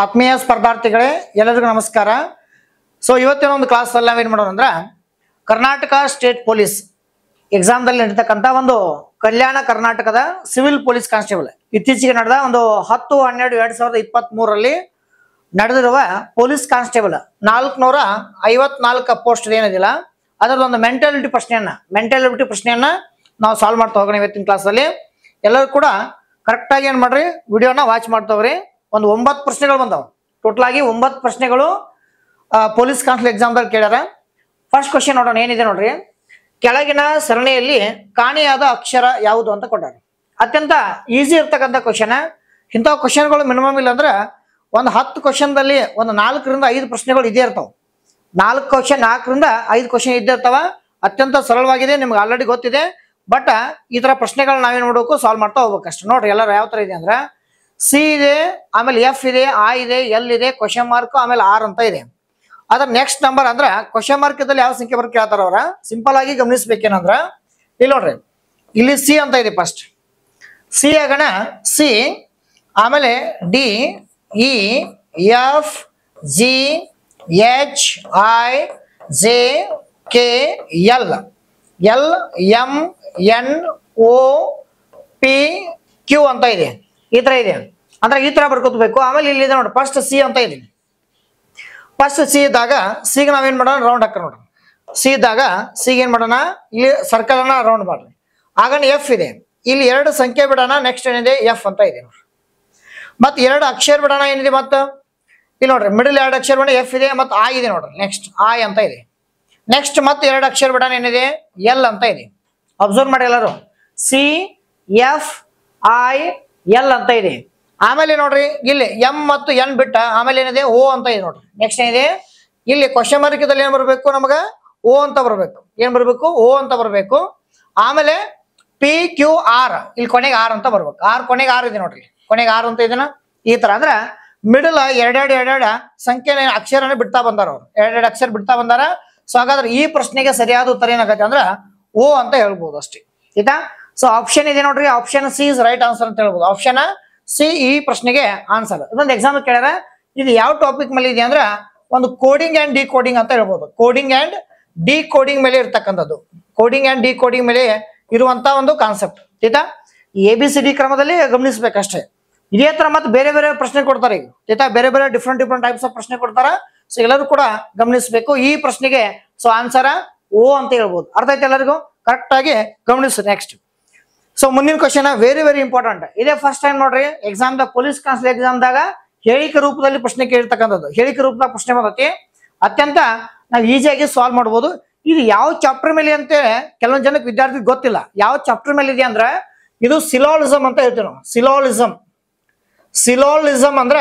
ಆತ್ಮೀಯ ಸ್ಪರ್ಧಾರ್ಥಿಗಳೇ ಎಲ್ಲರಿಗೂ ನಮಸ್ಕಾರ ಸೊ ಇವತ್ತಿನ ಒಂದು ಕ್ಲಾಸಲ್ಲಿ ನಾವೇನು ಮಾಡೋಣ ಅಂದ್ರೆ ಕರ್ನಾಟಕ ಸ್ಟೇಟ್ ಪೊಲೀಸ್ ಎಕ್ಸಾಮ್ದಲ್ಲಿ ನಡೀತಕ್ಕಂಥ ಒಂದು ಕಲ್ಯಾಣ ಕರ್ನಾಟಕದ ಸಿವಿಲ್ ಪೊಲೀಸ್ ಕಾನ್ಸ್ಟೇಬಲ್ ಇತ್ತೀಚೆಗೆ ನಡೆದ ಒಂದು ಹತ್ತು ಹನ್ನೆರಡು ಎರಡ್ ಸಾವಿರದ ಇಪ್ಪತ್ತ್ ಮೂರರಲ್ಲಿ ನಡೆದಿರುವ ಪೊಲೀಸ್ ಕಾನ್ಸ್ಟೇಬಲ್ ನಾಲ್ಕುನೂರ ಐವತ್ನಾಲ್ಕು ಪೋಸ್ಟ್ ಏನಿದಿಲ್ಲ ಒಂದು ಮೆಂಟಾಲಿಟಿ ಪ್ರಶ್ನೆಯನ್ನು ಮೆಂಟಾಲಿಟಿ ಪ್ರಶ್ನೆಯನ್ನ ನಾವು ಸಾಲ್ವ್ ಮಾಡ್ತಾ ಹೋಗೋಣ ಇವತ್ತಿನ ಕ್ಲಾಸಲ್ಲಿ ಎಲ್ಲರೂ ಕೂಡ ಕರೆಕ್ಟಾಗಿ ಏನು ಮಾಡ್ರಿ ವಿಡಿಯೋನ ವಾಚ್ ಮಾಡ್ತಾವ್ರಿ ಒಂದು ಒಂಬತ್ತು ಪ್ರಶ್ನೆಗಳು ಬಂದವು ಟೋಟಲ್ ಆಗಿ ಒಂಬತ್ತು ಪ್ರಶ್ನೆಗಳು ಪೊಲೀಸ್ ಕಾನ್ಸ್ಟೇಬಲ್ ಎಕ್ಸಾಂಪಲ್ ಕೇಳ್ಯಾರ ಫಸ್ಟ್ ಕ್ವಶನ್ ನೋಡೋಣ ಏನಿದೆ ನೋಡ್ರಿ ಕೆಳಗಿನ ಸರಣಿಯಲ್ಲಿ ಕಾಣೆಯಾದ ಅಕ್ಷರ ಯಾವುದು ಅಂತ ಕೊಟ್ಟಾರೆ ಅತ್ಯಂತ ಈಸಿ ಇರ್ತಕ್ಕಂಥ ಕ್ವಶನ್ ಇಂಥ ಕ್ವಶನ್ಗಳು ಮಿನಿಮಮ್ ಇಲ್ಲ ಅಂದ್ರೆ ಒಂದು ಹತ್ತು ಕ್ವಶನ್ದಲ್ಲಿ ಒಂದು ನಾಲ್ಕರಿಂದ ಐದು ಪ್ರಶ್ನೆಗಳು ಇದೇ ಇರ್ತಾವೆ ನಾಲ್ಕು ಕ್ವಶನ್ ನಾಲ್ಕರಿಂದ ಐದು ಕ್ವಶನ್ ಇದ್ದೇ ಇರ್ತಾವ ಅತ್ಯಂತ ಸರಳವಾಗಿದೆ ನಿಮ್ಗೆ ಆಲ್ರೆಡಿ ಗೊತ್ತಿದೆ ಬಟ್ ಈ ಥರ ಪ್ರಶ್ನೆಗಳನ್ನ ನಾವೇನು ನೋಡಬೇಕು ಸಾಲ್ವ್ ಮಾಡ್ತಾ ಹೋಗ್ಬೇಕಷ್ಟು ನೋಡ್ರಿ ಎಲ್ಲರೂ ಯಾವ ಥರ ಇದೆ ಅಂದ್ರೆ ಸಿ ಇದೆ ಆಮೇಲೆ ಎಫ್ ಇದೆ ಆ ಇದೆ ಎಲ್ ಇದೆ ಕ್ವಶನ್ ಮಾರ್ಕ್ ಆಮೇಲೆ ಆರ್ ಅಂತ ಇದೆ ಅದ್ರ ನೆಕ್ಸ್ಟ್ ನಂಬರ್ ಅಂದ್ರೆ ಕ್ವಶನ್ ಮಾರ್ಕ್ ಇದ್ದಲ್ಲಿ ಯಾವ ಸಂಖ್ಯೆ ಬರ್ಕ ಕೇಳ್ತಾರ ಅವ್ರ ಸಿಂಪಲ್ ಆಗಿ ಗಮನಿಸ್ಬೇಕೇನಂದ್ರ ಇಲ್ಲಿ ನೋಡ್ರಿ ಇಲ್ಲಿ ಸಿ ಅಂತ ಇದೆ ಫಸ್ಟ್ ಸಿ ಆಗಣ ಸಿ ಆಮೇಲೆ D E F G H I J K L L M N O P Q ಅಂತ ಇದೆ ಈ ತರ ಇದೆ ಅಂದ್ರೆ ಈ ತರ ಬರ್ಕೋಬೇಕು ಆಮೇಲೆ ಇದೆ ನೋಡಿ ಫಸ್ಟ್ ಸಿ ಅಂತ ಇದೀನಿ ಫಸ್ಟ್ ಸಿ ಇದ್ದಾಗ ಸಿಗೆ ನಾವೇನು ಮಾಡೋಣ ರೌಂಡ್ ಹಾಕ ನೋಡ್ರಿ ಸಿ ಇದ್ದಾಗ ಗೆ ಏನ್ ಮಾಡೋಣ ಇಲ್ಲಿ ಸರ್ಕಲ್ ಅನ್ನ ರೌಂಡ್ ಮಾಡ್ರಿ ಆಗಣ ಎಫ್ ಇದೆ ಇಲ್ಲಿ ಎರಡು ಸಂಖ್ಯೆ ಬಿಡೋಣ ನೆಕ್ಸ್ಟ್ ಏನಿದೆ ಎಫ್ ಅಂತ ಇದೆ ನೋಡ್ರಿ ಮತ್ತೆ ಎರಡು ಅಕ್ಷರ ಬಿಡೋಣ ಏನಿದೆ ಮತ್ತು ಇಲ್ಲಿ ನೋಡ್ರಿ ಮಿಡಲ್ ಎರಡು ಅಕ್ಷರ ಬಿಡೋಣ ಎಫ್ ಇದೆ ಮತ್ತು ಆ ಇದೆ ನೋಡ್ರಿ ನೆಕ್ಸ್ಟ್ ಐ ಅಂತ ಇದೆ ನೆಕ್ಸ್ಟ್ ಮತ್ತೆ ಎರಡು ಅಕ್ಷರ ಬಿಡೋಣ ಏನಿದೆ ಎಲ್ ಅಂತ ಇದೆ ಅಬ್ಸರ್ವ್ ಮಾಡಿ ಎಲ್ಲರೂ ಸಿ ಎಫ್ ಐ ಎಲ್ ಅಂತ ಇದೆ ಆಮೇಲೆ ನೋಡ್ರಿ ಇಲ್ಲಿ ಎಂ ಮತ್ತು ಎನ್ ಬಿಟ್ಟ ಆಮೇಲೆ ಏನಿದೆ ಓ ಅಂತ ಇದೆ ನೋಡ್ರಿ ನೆಕ್ಸ್ಟ್ ಏನಿದೆ ಇಲ್ಲಿ ಕ್ವಶನ್ ಮಾರ್ಕದಲ್ಲಿ ಏನ್ ಬರ್ಬೇಕು ನಮಗ ಓ ಅಂತ ಬರ್ಬೇಕು ಏನ್ ಬರ್ಬೇಕು ಓ ಅಂತ ಬರ್ಬೇಕು ಆಮೇಲೆ ಪಿ ಕ್ಯೂ ಆರ್ ಇಲ್ಲಿ ಕೊನೆಗೆ ಆರ್ ಅಂತ ಬರ್ಬೇಕು ಆರ್ ಕೊನೆಗೆ ಆರ್ ಇದೆ ನೋಡ್ರಿ ಕೊನೆಗೆ ಆರ್ ಅಂತ ಇದನ್ನ ಈ ತರ ಅಂದ್ರ ಮಿಡಲ್ ಎರಡೆರಡು ಎರಡೆರಡು ಸಂಖ್ಯೆ ಅಕ್ಷರನ ಬಿಡ್ತಾ ಬಂದಾರ ಅವ್ರು ಎರಡೆರಡು ಅಕ್ಷರ ಬಿಡ್ತಾ ಬಂದಾರ ಸೊ ಹಾಗಾದ್ರೆ ಈ ಪ್ರಶ್ನೆಗೆ ಸರಿಯಾದ ಉತ್ತರ ಏನಾಗತ್ತೆ ಅಂದ್ರ ಓ ಅಂತ ಹೇಳ್ಬೋದು ಅಷ್ಟೇ ಆಯ್ತಾ ಸೊ ಆಪ್ಷನ್ ಇದೆ ನೋಡ್ರಿ option C is right answer ಅಂತ ಹೇಳ್ಬೋದು ಆಪ್ಷನ್ ಸಿ ಈ ಪ್ರಶ್ನೆಗೆ ಆನ್ಸರ್ ಇದೊಂದು ಎಕ್ಸಾಮ್ ಕೇಳ್ಯಾರ ಇದು ಯಾವ ಟಾಪಿಕ್ ಮೇಲೆ ಇದೆ ಅಂದ್ರೆ ಒಂದು ಕೋಡಿಂಗ್ ಅಂಡ್ ಡಿ ಕೋಡಿಂಗ್ ಅಂತ ಹೇಳ್ಬೋದು ಕೋಡಿಂಗ್ ಅಂಡ್ ಡಿ ಕೋಡಿಂಗ್ ಮೇಲೆ ಇರ್ತಕ್ಕಂಥದ್ದು ಕೋಡಿಂಗ್ ಅಂಡ್ ಡಿ ಕೋಡಿಂಗ್ ಮೇಲೆ ಇರುವಂತ ಒಂದು ಕಾನ್ಸೆಪ್ಟ್ ಆಯ್ತಾ ಎ ಬಿ ಸಿ ಡಿ ಕ್ರಮದಲ್ಲಿ ಗಮನಿಸಬೇಕಷ್ಟೇ ಇದೇ ತರ ಮತ್ತೆ ಬೇರೆ ಬೇರೆ ಪ್ರಶ್ನೆ ಕೊಡ್ತಾರೆ ಈಗ ಆಯ್ತಾ ಬೇರೆ ಬೇರೆ ಡಿಫ್ರೆಂಟ್ ಡಿಫ್ರೆಂಟ್ ಟೈಪ್ಸ್ ಆಫ್ ಪ್ರಶ್ನೆ ಕೊಡ್ತಾರ ಸೊ ಎಲ್ಲರೂ ಕೂಡ ಗಮನಿಸಬೇಕು ಈ ಪ್ರಶ್ನೆಗೆ ಸೊ ಆನ್ಸರ್ ಓ ಅಂತ ಹೇಳ್ಬೋದು ಅರ್ಥ ಆಯ್ತು ಎಲ್ಲರಿಗೂ ಕರೆಕ್ಟ್ ಆಗಿ ಗಮನಿಸು ನೆಕ್ಸ್ಟ್ ಸೊ ಮುಂದಿನ ಕ್ವಶನ್ ವೆರಿ ವೆರಿ ಇಂಪಾರ್ಟೆಂಟ್ ಇದೇ ಫಸ್ಟ್ ಟೈಮ್ ನೋಡ್ರಿ ಎಕ್ಸಾಮ್ ದ ಪೊಲೀಸ್ ಕಾನ್ಸಲ್ ಎಕ್ಸಾಮ್ ದಾಗ ಹೇಳಿಕೆ ರೂಪದಲ್ಲಿ ಪ್ರಶ್ನೆ ಕೇಳಿರ್ತಕ್ಕಂಥದ್ದು ಹೇಳಿಕೆ ರೂಪದ ಪ್ರಶ್ನೆ ಬರುತ್ತೆ ಅತ್ಯಂತ ನಾವು ಈಸಿಯಾಗಿ ಸಾಲ್ವ್ ಮಾಡ್ಬೋದು ಇದು ಯಾವ ಚಾಪ್ಟರ್ ಮೇಲೆ ಅಂತ ಕೆಲವೊಂದು ಜನಕ್ಕೆ ವಿದ್ಯಾರ್ಥಿ ಗೊತ್ತಿಲ್ಲ ಯಾವ ಚಾಪ್ಟರ್ ಮೇಲೆ ಇದೆ ಅಂದ್ರೆ ಇದು ಸಿಲೋಲಿಸಮ್ ಅಂತ ಹೇಳ್ತೀವಿ ನಾವು ಸಿಲೋಲಿಸಮ್ ಸಿಲೋಲಿಸಮ್ ಅಂದ್ರ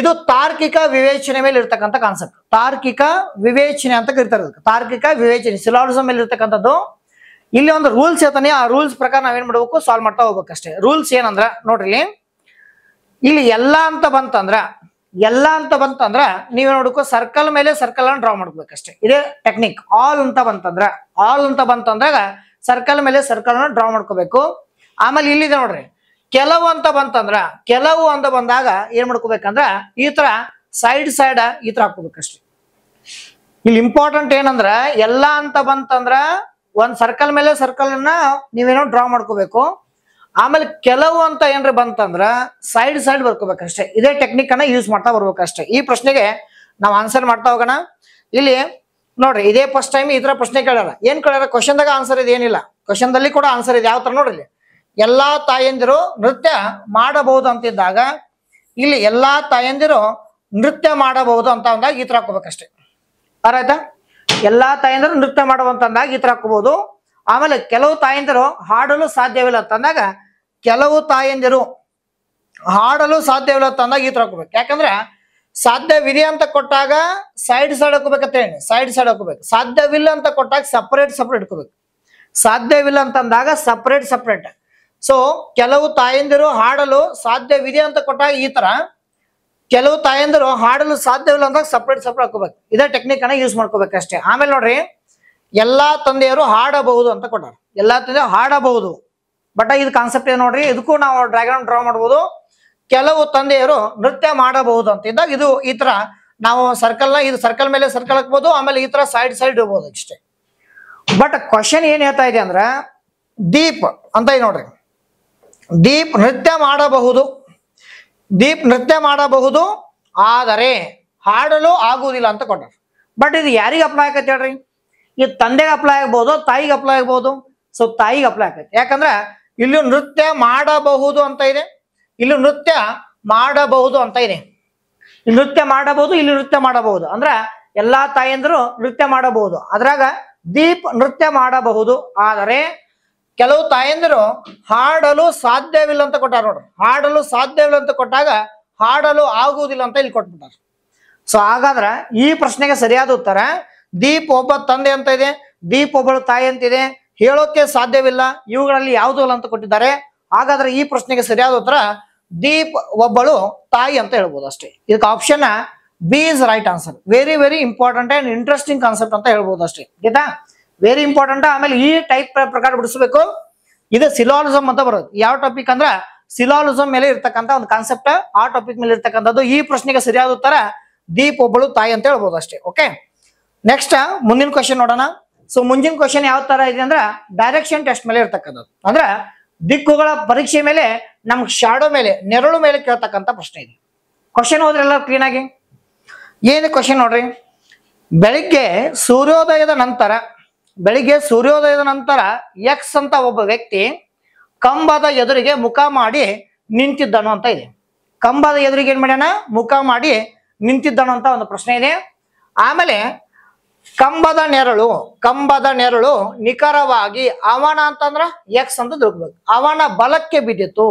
ಇದು ತಾರ್ಕಿಕ ವಿವೇಚನೆ ಮೇಲೆ ಇರ್ತಕ್ಕಂಥ ಕಾನ್ಸೆಪ್ಟ್ ತಾರ್ಕಿಕ ವಿವೇಚನೆ ಅಂತ ಕರಿತಾರೆ ತಾರ್ಕಿಕ ವಿವೇಚನೆ ಸಿಲೋಲಿಸಮ್ ಮೇಲೆ ಇರ್ತಕ್ಕಂಥದ್ದು ಇಲ್ಲಿ ಒಂದು ರೂಲ್ಸ್ ಹೇಳ್ತಾನೆ ಆ ರೂಲ್ಸ್ ಪ್ರಕಾರ ನಾವೇನ್ ಮಾಡ್ಬೇಕು ಸಾಲ್ವ್ ಮಾಡ್ತಾ ಹೋಗ್ಬೇಕಷ್ಟೇ ರೂಲ್ಸ್ ಏನಂದ್ರ ನೋಡ್ರಿ ಇಲ್ಲಿ ಎಲ್ಲಾ ಅಂತ ಬಂತಂದ್ರ ಎಲ್ಲಾ ಅಂತ ಬಂತಂದ್ರ ನೀವೇ ನೋಡಬೇಕು ಸರ್ಕಲ್ ಮೇಲೆ ಸರ್ಕಲ್ ಅನ್ನು ಡ್ರಾ ಮಾಡ್ಬೇಕಷ್ಟೇ ಇದೇ ಟೆಕ್ನಿಕ್ ಆಲ್ ಅಂತ ಬಂತಂದ್ರ ಆಲ್ ಅಂತ ಬಂತಂದ್ರಾಗ ಸರ್ಕಲ್ ಮೇಲೆ ಸರ್ಕಲ್ ಅನ್ನು ಡ್ರಾ ಮಾಡ್ಕೋಬೇಕು ಆಮೇಲೆ ಇಲ್ಲಿದೆ ನೋಡ್ರಿ ಕೆಲವು ಅಂತ ಬಂತಂದ್ರ ಕೆಲವು ಅಂತ ಬಂದಾಗ ಏನ್ ಮಾಡ್ಕೋಬೇಕಂದ್ರ ಈ ತರ ಸೈಡ್ ಸೈಡ್ ಈ ತರ ಹಾಕೋಬೇಕಷ್ಟೇ ಇಲ್ಲಿ ಇಂಪಾರ್ಟೆಂಟ್ ಏನಂದ್ರ ಎಲ್ಲಾ ಅಂತ ಬಂತಂದ್ರ ಒಂದ್ ಸರ್ಕಲ್ ಮೇಲೆ ಸರ್ಕಲ್ ಅನ್ನ ನೀವೇನೋ ಡ್ರಾ ಮಾಡ್ಕೋಬೇಕು ಆಮೇಲೆ ಕೆಲವು ಅಂತ ಏನ್ರಿ ಬಂತಂದ್ರ ಸೈಡ್ ಸೈಡ್ ಬರ್ಕೋಬೇಕಷ್ಟೇ ಇದೇ ಟೆಕ್ನಿಕ್ ಅನ್ನ ಯೂಸ್ ಮಾಡ್ತಾ ಬರ್ಬೇಕಷ್ಟೇ ಈ ಪ್ರಶ್ನೆಗೆ ನಾವು ಆನ್ಸರ್ ಮಾಡ್ತಾ ಹೋಗೋಣ ಇಲ್ಲಿ ನೋಡ್ರಿ ಇದೇ ಫಸ್ಟ್ ಟೈಮ್ ಈ ತರ ಪ್ರಶ್ನೆ ಕೇಳಲ್ಲ ಏನ್ ಕೇಳ್ಯಾರ ದಾಗ ಆನ್ಸರ್ ಇದೆ ಏನಿಲ್ಲ ದಲ್ಲಿ ಕೂಡ ಆನ್ಸರ್ ಇದೆ ಯಾವ ತರ ನೋಡ್ರಿ ಎಲ್ಲಾ ತಾಯಂದಿರು ನೃತ್ಯ ಮಾಡಬಹುದು ಅಂತಿದ್ದಾಗ ಇಲ್ಲಿ ಎಲ್ಲಾ ತಾಯಂದಿರು ನೃತ್ಯ ಮಾಡಬಹುದು ಅಂತ ಅಂದಾಗ ಈ ತರ ಹಾಕೋಬೇಕಷ್ಟೇ ಆರಾಯ್ತಾ ಎಲ್ಲಾ ತಾಯಂದರು ನೃತ್ಯ ಮಾಡುವಂತಂದಾಗ ಈ ತರ ಹಾಕೋಬಹುದು ಆಮೇಲೆ ಕೆಲವು ತಾಯಂದಿರು ಹಾಡಲು ಸಾಧ್ಯವಿಲ್ಲ ಅಂದಾಗ ಕೆಲವು ತಾಯಂದಿರು ಹಾಡಲು ಸಾಧ್ಯವಿಲ್ಲ ಅಂದಾಗ ಈ ತರ ಹಾಕೋಬೇಕು ಯಾಕಂದ್ರೆ ಸಾಧ್ಯವಿದೆ ಅಂತ ಕೊಟ್ಟಾಗ ಸೈಡ್ ಸೈಡ್ ಹಾಕೋಬೇಕಂತ ಹೇಳಿ ಸೈಡ್ ಸೈಡ್ ಹಾಕೋಬೇಕು ಸಾಧ್ಯವಿಲ್ಲ ಅಂತ ಕೊಟ್ಟಾಗ ಸಪರೇಟ್ ಸಪರೇಟ್ ಹಾಕೋಬೇಕು ಸಾಧ್ಯವಿಲ್ಲ ಅಂತಂದಾಗ ಸಪರೇಟ್ ಸಪರೇಟ್ ಸೊ ಕೆಲವು ತಾಯಂದಿರು ಹಾಡಲು ಸಾಧ್ಯವಿದೆ ಅಂತ ಕೊಟ್ಟಾಗ ಈ ತರ ಕೆಲವು ತಾಯಂದರು ಹಾಡಲು ಸಾಧ್ಯವಿಲ್ಲ ಅಂದಾಗ ಸಪ್ರೇಟ್ ಸಪ್ರೇಟ್ ಹಾಕೋಬೇಕು ಇದೇ ಟೆಕ್ನಿಕ್ ಅನ್ನ ಯೂಸ್ ಅಷ್ಟೇ ಆಮೇಲೆ ನೋಡ್ರಿ ಎಲ್ಲಾ ತಂದೆಯರು ಹಾಡಬಹುದು ಅಂತ ಕೊಟ್ಟಾರ ಎಲ್ಲಾ ತಂದೆಯವರು ಹಾಡಬಹುದು ಬಟ್ ಇದು ಕಾನ್ಸೆಪ್ಟ್ ಏನು ನೋಡ್ರಿ ಇದಕ್ಕೂ ನಾವು ಡ್ರ್ಯಾಗನ್ ಡ್ರಾ ಮಾಡಬಹುದು ಕೆಲವು ತಂದೆಯರು ನೃತ್ಯ ಮಾಡಬಹುದು ಅಂತ ಇದ್ದಾಗ ಇದು ಈ ತರ ನಾವು ಸರ್ಕಲ್ ನ ಇದು ಸರ್ಕಲ್ ಮೇಲೆ ಸರ್ಕಲ್ ಹಾಕ್ಬಹುದು ಆಮೇಲೆ ಈ ತರ ಸೈಡ್ ಸೈಡ್ ಇರ್ಬೋದು ಅಷ್ಟೇ ಬಟ್ ಕ್ವಶನ್ ಏನ್ ಹೇಳ್ತಾ ಇದೆ ಅಂದ್ರೆ ದೀಪ್ ಅಂತ ನೋಡ್ರಿ ದೀಪ್ ನೃತ್ಯ ಮಾಡಬಹುದು ದೀಪ್ ನೃತ್ಯ ಮಾಡಬಹುದು ಆದರೆ ಹಾಡಲು ಆಗುವುದಿಲ್ಲ ಅಂತ ಕೊಟ್ಟರು ಬಟ್ ಇದು ಯಾರಿಗೆ ಅಪ್ಲೈ ಆಗತ್ತೆ ಹೇಳ್ರಿ ಇದು ತಂದೆಗೆ ಅಪ್ಲೈ ಆಗ್ಬೋದು ತಾಯಿಗೆ ಅಪ್ಲೈ ಆಗ್ಬೋದು ಸೊ ತಾಯಿಗೆ ಅಪ್ಲೈ ಆಗತ್ತೆ ಯಾಕಂದ್ರೆ ಇಲ್ಲಿ ನೃತ್ಯ ಮಾಡಬಹುದು ಅಂತ ಇದೆ ಇಲ್ಲಿ ನೃತ್ಯ ಮಾಡಬಹುದು ಅಂತ ಇದೆ ನೃತ್ಯ ಮಾಡಬಹುದು ಇಲ್ಲಿ ನೃತ್ಯ ಮಾಡಬಹುದು ಅಂದ್ರೆ ಎಲ್ಲಾ ತಾಯಿಯಂದ್ರು ನೃತ್ಯ ಮಾಡಬಹುದು ಅದ್ರಾಗ ದೀಪ್ ನೃತ್ಯ ಮಾಡಬಹುದು ಆದರೆ ಕೆಲವು ತಾಯಂದಿರು ಹಾಡಲು ಸಾಧ್ಯವಿಲ್ಲ ಅಂತ ಕೊಟ್ಟಾರ ನೋಡ್ರಿ ಹಾಡಲು ಸಾಧ್ಯವಿಲ್ಲ ಅಂತ ಕೊಟ್ಟಾಗ ಹಾಡಲು ಆಗುವುದಿಲ್ಲ ಅಂತ ಇಲ್ಲಿ ಕೊಟ್ಬಿಟ್ಟಾರ ಸೊ ಹಾಗಾದ್ರೆ ಈ ಪ್ರಶ್ನೆಗೆ ಸರಿಯಾದ ಉತ್ತರ ದೀಪ್ ಒಬ್ಬ ತಂದೆ ಅಂತ ಇದೆ ದೀಪ್ ಒಬ್ಬಳು ತಾಯಿ ಅಂತ ಇದೆ ಹೇಳೋಕೆ ಸಾಧ್ಯವಿಲ್ಲ ಇವುಗಳಲ್ಲಿ ಯಾವುದು ಅಂತ ಕೊಟ್ಟಿದ್ದಾರೆ ಹಾಗಾದ್ರೆ ಈ ಪ್ರಶ್ನೆಗೆ ಸರಿಯಾದ ಉತ್ತರ ದೀಪ್ ಒಬ್ಬಳು ತಾಯಿ ಅಂತ ಹೇಳ್ಬೋದು ಅಷ್ಟೇ ಇದಕ್ಕೆ option B is right answer very very important and interesting concept ಅಂತ ಹೇಳ್ಬೋದು ಅಷ್ಟೇ ಆಯ್ತಾ ವೆರಿ ಇಂಪಾರ್ಟೆಂಟ್ ಆಮೇಲೆ ಈ ಟೈಪ್ ಪ್ರಕಾರ ಬಿಡಿಸ್ಬೇಕು ಇದು ಸಿಲಾಲಿಸಮ್ ಅಂತ ಬರೋದು ಯಾವ ಟಾಪಿಕ್ ಅಂದ್ರ ಸಿಲಾಲಿಸಮ್ ಮೇಲೆ ಇರ್ತಕ್ಕಂಥ ಒಂದು ಕಾನ್ಸೆಪ್ಟ್ ಆ ಟಾಪಿಕ್ ಮೇಲೆ ಇರ್ತಕ್ಕಂಥದ್ದು ಈ ಪ್ರಶ್ನೆಗೆ ಸರಿಯಾದ ಉತ್ತರ ದೀಪ್ ಒಬ್ಬಳು ತಾಯಿ ಅಂತ ಹೇಳ್ಬೋದು ಅಷ್ಟೇ ಓಕೆ ನೆಕ್ಸ್ಟ್ ಮುಂದಿನ ಕ್ವಶನ್ ನೋಡೋಣ ಸೊ ಮುಂದಿನ ಕ್ವಶನ್ ಯಾವ ತರ ಇದೆ ಅಂದ್ರೆ ಡೈರೆಕ್ಷನ್ ಟೆಸ್ಟ್ ಮೇಲೆ ಇರ್ತಕ್ಕಂಥದ್ದು ಅಂದ್ರ ದಿಕ್ಕುಗಳ ಪರೀಕ್ಷೆ ಮೇಲೆ ನಮ್ ಶಾಡೋ ಮೇಲೆ ನೆರಳು ಮೇಲೆ ಕೇಳ್ತಕ್ಕಂಥ ಪ್ರಶ್ನೆ ಇದೆ ಕ್ವಶನ್ ಹೋದ್ರೆಲ್ಲ ಕ್ಲೀನ್ ಆಗಿ ಏನು ಕ್ವಶನ್ ನೋಡ್ರಿ ಬೆಳಿಗ್ಗೆ ಸೂರ್ಯೋದಯದ ನಂತರ ಬೆಳಿಗ್ಗೆ ಸೂರ್ಯೋದಯದ ನಂತರ ಎಕ್ಸ್ ಅಂತ ಒಬ್ಬ ವ್ಯಕ್ತಿ ಕಂಬದ ಎದುರಿಗೆ ಮುಖ ಮಾಡಿ ನಿಂತಿದ್ದನು ಅಂತ ಇದೆ ಕಂಬದ ಎದುರಿಗೆ ಏನ್ ಮಾಡ್ಯಾನ ಮುಖ ಮಾಡಿ ನಿಂತಿದ್ದನು ಅಂತ ಒಂದು ಪ್ರಶ್ನೆ ಇದೆ ಆಮೇಲೆ ಕಂಬದ ನೆರಳು ಕಂಬದ ನೆರಳು ನಿಖರವಾಗಿ ಅವನ ಅಂತಂದ್ರ ಎಕ್ಸ್ ಅಂತ ದುಡ್ಬೇಕು ಅವನ ಬಲಕ್ಕೆ ಬಿದ್ದಿತ್ತು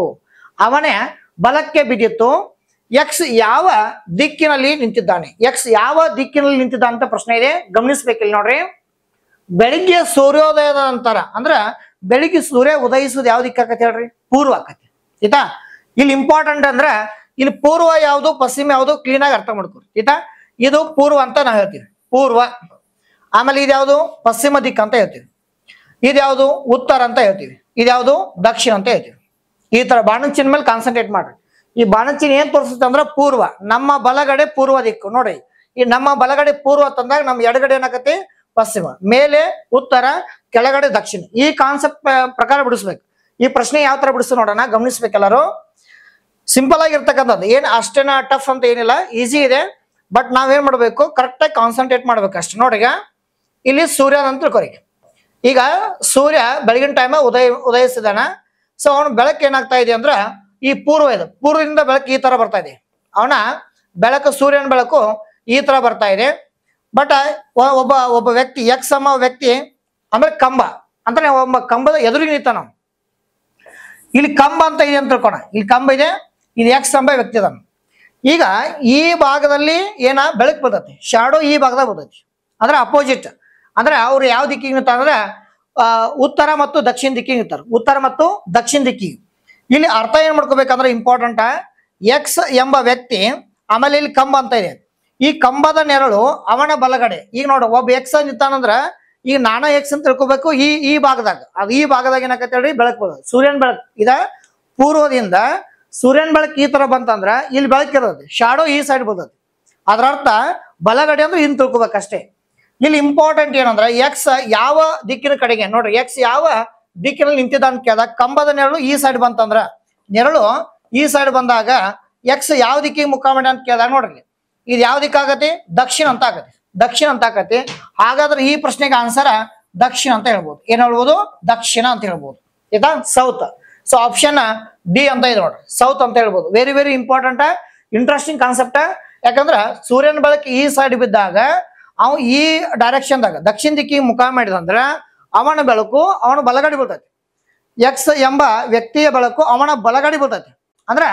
ಅವನೇ ಬಲಕ್ಕೆ ಬಿದ್ದಿತ್ತು ಎಕ್ಸ್ ಯಾವ ದಿಕ್ಕಿನಲ್ಲಿ ನಿಂತಿದ್ದಾನೆ ಎಕ್ಸ್ ಯಾವ ದಿಕ್ಕಿನಲ್ಲಿ ನಿಂತಿದ್ದ ಅಂತ ಪ್ರಶ್ನೆ ಇದೆ ಗಮನಿಸ್ಬೇಕಿಲ್ಲ ನೋಡ್ರಿ ಬೆಳಿಗ್ಗೆ ಸೂರ್ಯೋದಯದ ನಂತರ ಅಂದ್ರ ಬೆಳಿಗ್ಗೆ ಸೂರ್ಯ ಉದಯಿಸೋದು ಯಾವ ದಿಕ್ಕಾಕತಿ ಹೇಳ್ರಿ ಪೂರ್ವ ಆಕತಿ ಆಯ್ತಾ ಇಲ್ಲಿ ಇಂಪಾರ್ಟೆಂಟ್ ಅಂದ್ರೆ ಇಲ್ಲಿ ಪೂರ್ವ ಯಾವುದು ಪಶ್ಚಿಮ ಯಾವುದು ಕ್ಲೀನ್ ಆಗಿ ಅರ್ಥ ಮಾಡ್ಕೊರಿ ಆಯ್ತಾ ಇದು ಪೂರ್ವ ಅಂತ ನಾವು ಹೇಳ್ತೀವಿ ಪೂರ್ವ ಆಮೇಲೆ ಇದ್ಯಾವುದು ಪಶ್ಚಿಮ ದಿಕ್ ಅಂತ ಹೇಳ್ತೀವಿ ಇದ್ಯಾವುದು ಉತ್ತರ ಅಂತ ಹೇಳ್ತೀವಿ ಇದ್ಯಾವುದು ದಕ್ಷಿಣ ಅಂತ ಹೇಳ್ತೀವಿ ಈ ತರ ಬಾಣಂಚಿನ ಮೇಲೆ ಕಾನ್ಸಂಟ್ರೇಟ್ ಮಾಡ್ರಿ ಈ ಬಾಣಚಿನ ಏನ್ ತೋರಿಸುತ್ತೆ ಅಂದ್ರೆ ಪೂರ್ವ ನಮ್ಮ ಬಲಗಡೆ ಪೂರ್ವ ದಿಕ್ಕು ನೋಡ್ರಿ ಈ ನಮ್ಮ ಬಲಗಡೆ ಪೂರ್ವ ತಂದಾಗ ನಮ್ ಎಡಗಡೆ ಏನಾಗತ್ತೆ ಪಶ್ಚಿಮ ಮೇಲೆ ಉತ್ತರ ಕೆಳಗಡೆ ದಕ್ಷಿಣ ಈ ಕಾನ್ಸೆಪ್ಟ್ ಪ್ರಕಾರ ಬಿಡಿಸ್ಬೇಕು ಈ ಪ್ರಶ್ನೆ ಯಾವ ತರ ಬಿಡಿಸ್ತು ನೋಡೋಣ ಗಮನಿಸ್ಬೇಕೆಲ್ಲರು ಸಿಂಪಲ್ ಆಗಿರ್ತಕ್ಕಂಥದ್ದು ಏನ್ ಅಷ್ಟೇನ ಟಫ್ ಅಂತ ಏನಿಲ್ಲ ಈಸಿ ಇದೆ ಬಟ್ ನಾವೇನ್ ಮಾಡ್ಬೇಕು ಕರೆಕ್ಟ್ ಆಗಿ ಕಾನ್ಸಂಟ್ರೇಟ್ ಮಾಡ್ಬೇಕು ಅಷ್ಟೇ ನೋಡಿಗ ಇಲ್ಲಿ ಸೂರ್ಯ ಅಂತ ಕೊರಿಗೆ ಈಗ ಸೂರ್ಯ ಬೆಳಗಿನ ಟೈಮ್ ಉದಯ ಉದಯಿಸಿದಾನ ಸೊ ಅವನ ಬೆಳಕು ಏನಾಗ್ತಾ ಇದೆ ಅಂದ್ರೆ ಈ ಪೂರ್ವ ಇದು ಪೂರ್ವದಿಂದ ಬೆಳಕು ಈ ತರ ಬರ್ತಾ ಇದೆ ಅವನ ಬೆಳಕು ಸೂರ್ಯನ ಬೆಳಕು ಈ ತರ ಬರ್ತಾ ಇದೆ ಬಟ್ ಒಬ್ಬ ಒಬ್ಬ ವ್ಯಕ್ತಿ ಎಕ್ಸ್ ಸಮ ವ್ಯಕ್ತಿ ಅಂದ್ರೆ ಕಂಬ ಅಂದ್ರೆ ಒಬ್ಬ ಕಂಬದ ಎದುರಿಗೆ ನಿಂತಾನ ಇಲ್ಲಿ ಕಂಬ ಅಂತ ಇದೆ ಅಂತ ತಿಳ್ಕೊಣ ಇಲ್ಲಿ ಕಂಬ ಇದೆ ಇಲ್ಲಿ ಎಕ್ಸ್ ಅಂಬ ವ್ಯಕ್ತಿ ಅದನ್ನು ಈಗ ಈ ಭಾಗದಲ್ಲಿ ಏನ ಬೆಳಕು ಬರ್ತೈತಿ ಶಾಡೋ ಈ ಭಾಗದಾಗ ಬರ್ತೈತಿ ಅಂದ್ರೆ ಅಪೋಸಿಟ್ ಅಂದ್ರೆ ಅವ್ರು ಯಾವ ದಿಕ್ಕಿಗೆ ನಿಂತಾರ ಅಂದ್ರೆ ಉತ್ತರ ಮತ್ತು ದಕ್ಷಿಣ ದಿಕ್ಕಿಗೆ ನಿಂತಾರ ಉತ್ತರ ಮತ್ತು ದಕ್ಷಿಣ ದಿಕ್ಕಿಗೆ ಇಲ್ಲಿ ಅರ್ಥ ಏನ್ ಮಾಡ್ಕೋಬೇಕಂದ್ರೆ ಇಂಪಾರ್ಟೆಂಟ್ ಎಕ್ಸ್ ಎಂಬ ವ್ಯಕ್ತಿ ಆಮೇಲೆ ಇಲ್ಲಿ ಕಂಬ ಅಂತ ಇದೆ ಈ ಕಂಬದ ನೆರಳು ಅವನ ಬಲಗಡೆ ಈಗ ನೋಡ್ರಿ ಒಬ್ಬ ಎಕ್ಸ್ ನಿಂತಾನಂದ್ರ ಈಗ ನಾನಾ ಎಕ್ಸ್ ಅಂತ ತಿಳ್ಕೊಬೇಕು ಈ ಈ ಭಾಗದಾಗ ಅದು ಈ ಭಾಗದಾಗ ಏನಾಗತ್ತೆ ಹೇಳ್ರಿ ಬೆಳಕು ಸೂರ್ಯನ್ ಸೂರ್ಯನ ಬೆಳಕು ಇದ ಪೂರ್ವದಿಂದ ಸೂರ್ಯನ ಬೆಳಕು ಈ ತರ ಬಂತಂದ್ರ ಇಲ್ಲಿ ಬೆಳಕಿರೋದು ಶಾಡೋ ಈ ಸೈಡ್ ಬರ್ತದೆ ಅದ್ರ ಅರ್ಥ ಬಲಗಡೆ ಅಂದ್ರೆ ಹಿಂದ್ ತಿಳ್ಕೊಬೇಕಷ್ಟೇ ಇಲ್ಲಿ ಇಂಪಾರ್ಟೆಂಟ್ ಏನಂದ್ರೆ ಎಕ್ಸ್ ಯಾವ ದಿಕ್ಕಿನ ಕಡೆಗೆ ನೋಡ್ರಿ ಎಕ್ಸ್ ಯಾವ ದಿಕ್ಕಿನಲ್ಲಿ ನಿಂತಿದ್ದ ಅಂತ ಕೇಳಿದಾಗ ಕಂಬದ ನೆರಳು ಈ ಸೈಡ್ ಬಂತಂದ್ರ ನೆರಳು ಈ ಸೈಡ್ ಬಂದಾಗ ಎಕ್ಸ್ ಯಾವ ದಿಕ್ಕಿಗೆ ಮುಖ ಮಾಡಿ ಅಂತ ಕೇಳಿದಾಗ ನೋಡ್ರಿ ಇದು ಯಾವ್ದಕ್ಕಾಗತ್ತೆ ದಕ್ಷಿಣ ಅಂತ ಆಗತ್ತೆ ದಕ್ಷಿಣ ಅಂತ ಆಕತಿ ಹಾಗಾದ್ರೆ ಈ ಪ್ರಶ್ನೆಗೆ ಆನ್ಸರ್ ದಕ್ಷಿಣ ಅಂತ ಹೇಳ್ಬೋದು ಏನ್ ಹೇಳ್ಬೋದು ದಕ್ಷಿಣ ಅಂತ ಹೇಳ್ಬೋದು ಆಯ್ತಾ ಸೌತ್ ಸೊ ಆಪ್ಷನ್ ಡಿ ಅಂತ ಇದೆ ನೋಡ್ರಿ ಸೌತ್ ಅಂತ ಹೇಳ್ಬೋದು very very important interesting concept ಯಾಕಂದ್ರ ಸೂರ್ಯನ ಬೆಳಕು ಈ ಸೈಡ್ ಬಿದ್ದಾಗ ಅವ್ ಈ ಡೈರೆಕ್ಷನ್ದಾಗ ದಕ್ಷಿಣ ದಿಕ್ಕಿಗೆ ಮುಖ ಮಾಡಿದಂದ್ರ ಅವನ ಬೆಳಕು ಅವನ ಬಲಗಡೆ ಬಿಡ್ತೈತಿ ಎಕ್ಸ್ ಎಂಬ ವ್ಯಕ್ತಿಯ ಬೆಳಕು ಅವನ ಬಲಗಡೆ ಬಿಡ್ತೈತಿ ಅಂದ್ರ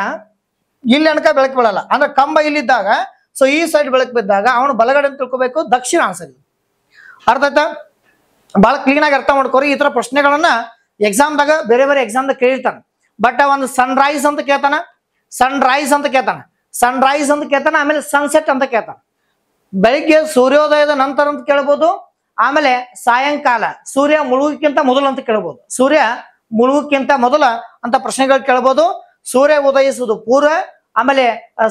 ಇಲ್ಲಿ ಅನ್ಕ ಬೆಳಕು ಬಿಡಲ್ಲ ಅಂದ್ರೆ ಕಂಬ ಇಲ್ಲಿದ್ದಾಗ ಸೊ ಈ ಸೈಡ್ ಬೆಳಕು ಬಿದ್ದಾಗ ಅವನು ಬಲಗಡೆ ಅಂತ ತಿಳ್ಕೊಬೇಕು ದಕ್ಷಿಣ ಆನ್ಸರ್ ಅರ್ಥ ಆಯ್ತಾ ಭಾಳ ಕ್ಲೀನಾಗಿ ಅರ್ಥ ಮಾಡ್ಕೋರಿ ಈ ಥರ ಪ್ರಶ್ನೆಗಳನ್ನ ಎಕ್ಸಾಮ್ದಾಗ ಬೇರೆ ಬೇರೆ ಎಕ್ಸಾಮ್ದಾಗ ಕೇಳಿರ್ತಾನೆ ಬಟ್ ಒಂದು ಸನ್ ರೈಸ್ ಅಂತ ಕೇಳ್ತಾನ ಸನ್ ರೈಸ್ ಅಂತ ಕೇಳ್ತಾನೆ ಸನ್ ರೈಸ್ ಅಂತ ಕೇಳ್ತಾನೆ ಆಮೇಲೆ ಸನ್ಸೆಟ್ ಅಂತ ಕೇಳ್ತಾನ ಬೆಳಿಗ್ಗೆ ಸೂರ್ಯೋದಯದ ನಂತರ ಅಂತ ಕೇಳ್ಬೋದು ಆಮೇಲೆ ಸಾಯಂಕಾಲ ಸೂರ್ಯ ಮುಳುಗಕ್ಕಿಂತ ಮೊದಲು ಅಂತ ಕೇಳ್ಬೋದು ಸೂರ್ಯ ಮುಳುಗಕ್ಕಿಂತ ಮೊದಲ ಅಂತ ಪ್ರಶ್ನೆಗಳು ಕೇಳ್ಬೋದು ಸೂರ್ಯ ಉದಯಿಸುವುದು ಪೂರ್ವ ಆಮೇಲೆ